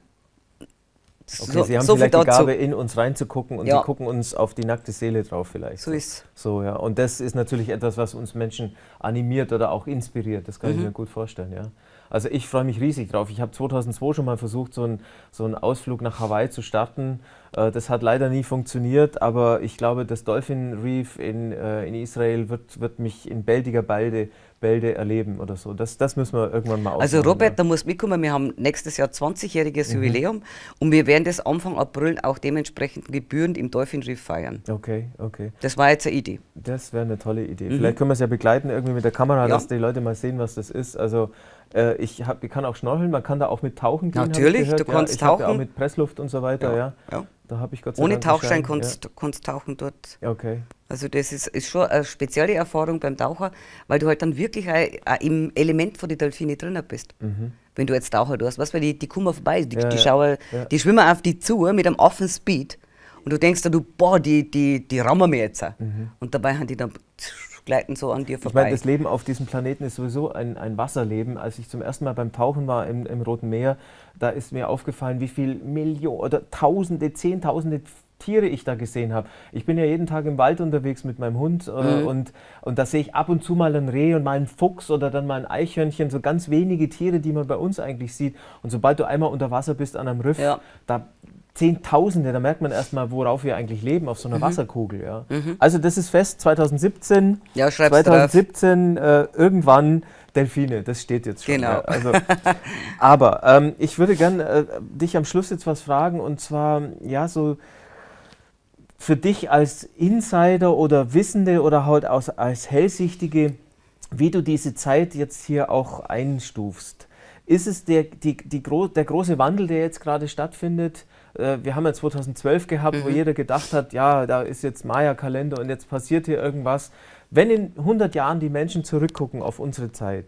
Okay, so, Sie haben so vielleicht die Gabe, in uns reinzugucken und ja. Sie gucken uns auf die nackte Seele drauf vielleicht. So ist So, ja. Und das ist natürlich etwas, was uns Menschen animiert oder auch inspiriert. Das kann mhm. ich mir gut vorstellen, ja. Also ich freue mich riesig drauf. Ich habe 2002 schon mal versucht, so, ein, so einen Ausflug nach Hawaii zu starten. Äh, das hat leider nie funktioniert, aber ich glaube, das Dolphin Reef in, äh, in Israel wird, wird mich in bältiger Balde, Bälde erleben oder so. Das, das müssen wir irgendwann mal ausprobieren. Also Robert, ja. da muss mitkommen, wir haben nächstes Jahr 20-jähriges mhm. Jubiläum und wir werden das Anfang April auch dementsprechend gebührend im Dolphin Reef feiern. Okay, okay. Das war jetzt eine Idee. Das wäre eine tolle Idee. Mhm. Vielleicht können wir es ja begleiten irgendwie mit der Kamera, ja. dass die Leute mal sehen, was das ist. Also äh, ich hab, ich kann auch schnorcheln, man kann da auch mit tauchen gehen. Natürlich, du kannst ja, ich tauchen. Ja auch mit Pressluft und so weiter, ja. ja. Da habe ich Gott sei Ohne Dank Tauchschein kannst du tauchen dort. Okay. Also das ist, ist schon eine spezielle Erfahrung beim Taucher, weil du halt dann wirklich auch im Element von den Delfinen drinnen bist. Mhm. Wenn du jetzt Taucher hast, weißt du, weil die, die kommen vorbei, die, ja, die, schauen, die schwimmen auf dich zu mit einem offenen Speed und du denkst dann, du, boah, die, die, die rammen mir jetzt. Mhm. Und dabei haben die dann gleiten so an dir vorbei. Ich meine, das Leben auf diesem Planeten ist sowieso ein, ein Wasserleben. Als ich zum ersten Mal beim Tauchen war im, im Roten Meer, da ist mir aufgefallen, wie viele Millionen oder Tausende, Zehntausende Tiere ich da gesehen habe. Ich bin ja jeden Tag im Wald unterwegs mit meinem Hund äh, mhm. und, und da sehe ich ab und zu mal einen Reh und mal einen Fuchs oder dann mal ein Eichhörnchen, so ganz wenige Tiere, die man bei uns eigentlich sieht. Und sobald du einmal unter Wasser bist an einem Riff, ja. da Zehntausende, da merkt man erstmal, worauf wir eigentlich leben, auf so einer mhm. Wasserkugel. Ja. Mhm. Also das ist fest, 2017, ja, 2017 äh, irgendwann Delfine, das steht jetzt schon. Genau. Ja. Also, aber ähm, ich würde gerne äh, dich am Schluss jetzt was fragen und zwar, ja, so für dich als Insider oder Wissende oder halt aus, als Hellsichtige, wie du diese Zeit jetzt hier auch einstufst. Ist es der, die, die gro der große Wandel, der jetzt gerade stattfindet, äh, wir haben ja 2012 gehabt, mhm. wo jeder gedacht hat, ja, da ist jetzt Maya-Kalender und jetzt passiert hier irgendwas. Wenn in 100 Jahren die Menschen zurückgucken auf unsere Zeit,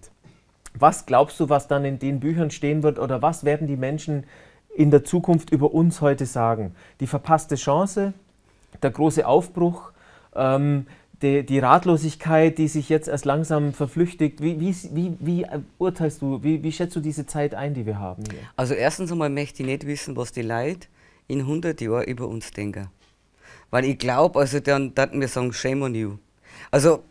was glaubst du, was dann in den Büchern stehen wird oder was werden die Menschen in der Zukunft über uns heute sagen? Die verpasste Chance, der große Aufbruch, ähm, die, die, Ratlosigkeit, die sich jetzt erst langsam verflüchtigt. Wie, wie, wie, wie äh, urteilst du, wie, schätzt du diese Zeit ein, die wir haben? Hier? Also erstens einmal möchte ich nicht wissen, was die Leute in 100 Jahren über uns denken. Weil ich glaube, also dann würden wir sagen, shame on you. Also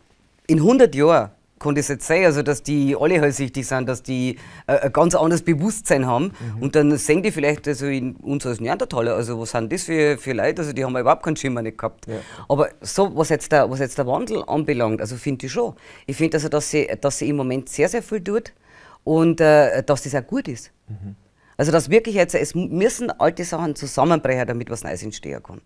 in 100 Jahren kann das jetzt sein, also dass die alle hellsichtig sind, dass die äh, ein ganz anderes Bewusstsein haben. Mhm. Und dann sehen die vielleicht also in uns als Neandertaler, also was sind das für, für Leute, also die haben überhaupt keinen Schimmer nicht gehabt. Ja. Aber so, was jetzt, der, was jetzt der Wandel anbelangt, also finde ich schon. Ich finde also, dass sie, dass sie im Moment sehr, sehr viel tut und äh, dass das auch gut ist. Mhm. Also dass wirklich jetzt, es müssen alte Sachen zusammenbrechen, damit was Neues entstehen kann.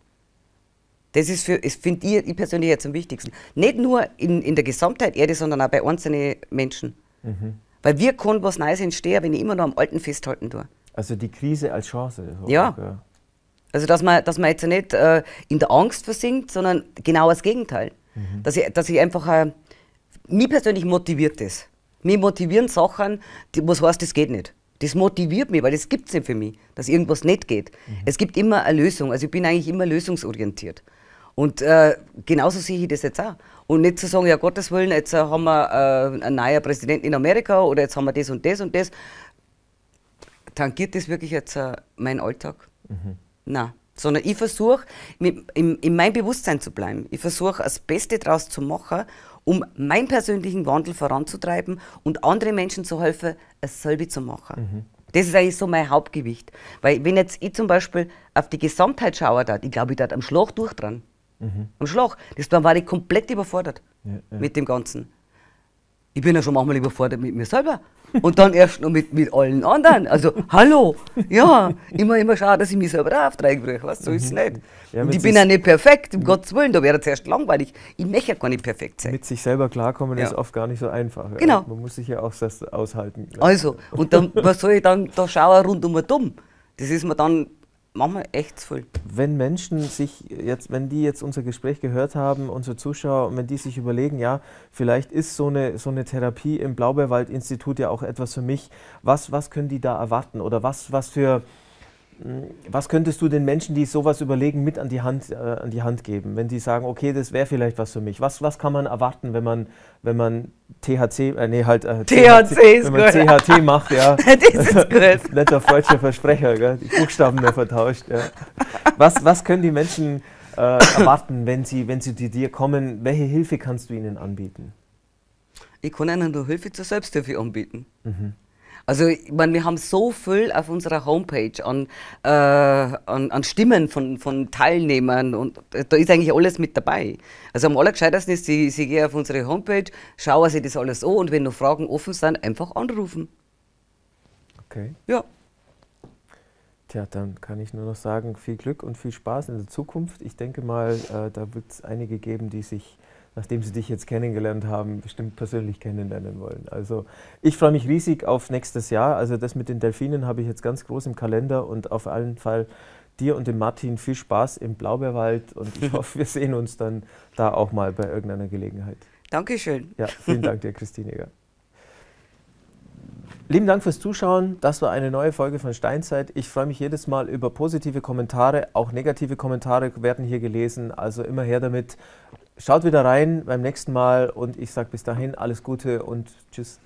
Das ist für, finde ich, ich persönlich jetzt am wichtigsten. Nicht nur in, in der Gesamtheit Erde, sondern auch bei einzelnen Menschen. Mhm. Weil wir können was Neues entstehen, wenn ich immer noch am Alten festhalten tue. Also die Krise als Chance. Ja. Also dass man, dass man jetzt nicht äh, in der Angst versinkt, sondern genau das Gegenteil. Mhm. Dass, ich, dass ich einfach, äh, mich persönlich motiviert das. Mir motivieren Sachen, die, was heißt, das geht nicht. Das motiviert mich, weil das gibt es nicht für mich, dass irgendwas nicht geht. Mhm. Es gibt immer eine Lösung. Also ich bin eigentlich immer lösungsorientiert. Und äh, genauso sehe ich das jetzt auch. Und nicht zu sagen, ja Gottes Willen, jetzt äh, haben wir äh, einen neuen Präsidenten in Amerika oder jetzt haben wir das und das und das. Tangiert das wirklich jetzt äh, meinen Alltag? Mhm. Nein. Sondern ich versuche, in, in meinem Bewusstsein zu bleiben. Ich versuche, das Beste daraus zu machen um meinen persönlichen Wandel voranzutreiben und anderen Menschen zu helfen, dasselbe zu machen. Mhm. Das ist eigentlich so mein Hauptgewicht. Weil wenn jetzt ich zum Beispiel auf die Gesamtheit schaue, dat, ich glaube, ich tat am Schlag durchdran. Mhm. Am Schlag. Das, dann war ich komplett überfordert ja, ja. mit dem Ganzen ich bin ja schon manchmal überfordert mit mir selber. Und dann erst noch mit, mit allen anderen. Also, hallo, ja, immer, immer schauen, dass ich mich selber auch auftrage, weißt so ist es mhm. nicht. Ja, und ich bin ja nicht perfekt, um Gottes Willen, da wäre es erst langweilig. Ich möchte ja gar nicht perfekt sein. Mit sich selber klarkommen ja. ist oft gar nicht so einfach. Genau. Ja. Man muss sich ja auch das aushalten. Also, und dann, was soll ich dann da schauen rundum dumm? Das ist mir dann manchmal echt viel. Wenn Menschen sich jetzt, wenn die jetzt unser Gespräch gehört haben, unsere Zuschauer, wenn die sich überlegen, ja, vielleicht ist so eine, so eine Therapie im Blaubeerwald-Institut ja auch etwas für mich, was, was können die da erwarten oder was, was für was könntest du den Menschen, die sowas überlegen, mit an die Hand, äh, an die Hand geben, wenn die sagen, okay, das wäre vielleicht was für mich? Was, was kann man erwarten, wenn man, wenn man THC, äh, nee, halt, äh, THC, wenn man good. CHT macht, ja. Netter freudscher Versprecher, gell? die Buchstaben nur vertauscht. Ja. Was, was können die Menschen äh, erwarten, wenn sie, wenn sie zu dir kommen? Welche Hilfe kannst du ihnen anbieten? Ich kann ihnen nur Hilfe zur Selbsthilfe anbieten. Mhm. Also ich meine, wir haben so viel auf unserer Homepage an, äh, an, an, Stimmen von, von Teilnehmern und da ist eigentlich alles mit dabei. Also am allergescheitesten ist, sie, sie gehen auf unsere Homepage, schauen sich das alles an und wenn noch Fragen offen sind, einfach anrufen. Okay. Ja. Tja, dann kann ich nur noch sagen, viel Glück und viel Spaß in der Zukunft. Ich denke mal, äh, da wird es einige geben, die sich nachdem sie dich jetzt kennengelernt haben, bestimmt persönlich kennenlernen wollen. Also ich freue mich riesig auf nächstes Jahr. Also das mit den Delfinen habe ich jetzt ganz groß im Kalender und auf allen Fall dir und dem Martin viel Spaß im Blaubeerwald und ich hoffe, wir sehen uns dann da auch mal bei irgendeiner Gelegenheit. Dankeschön. Ja, vielen Dank dir, Christine. Lieben Dank fürs Zuschauen. Das war eine neue Folge von Steinzeit. Ich freue mich jedes Mal über positive Kommentare. Auch negative Kommentare werden hier gelesen. Also immer her damit. Schaut wieder rein beim nächsten Mal und ich sage bis dahin alles Gute und tschüss.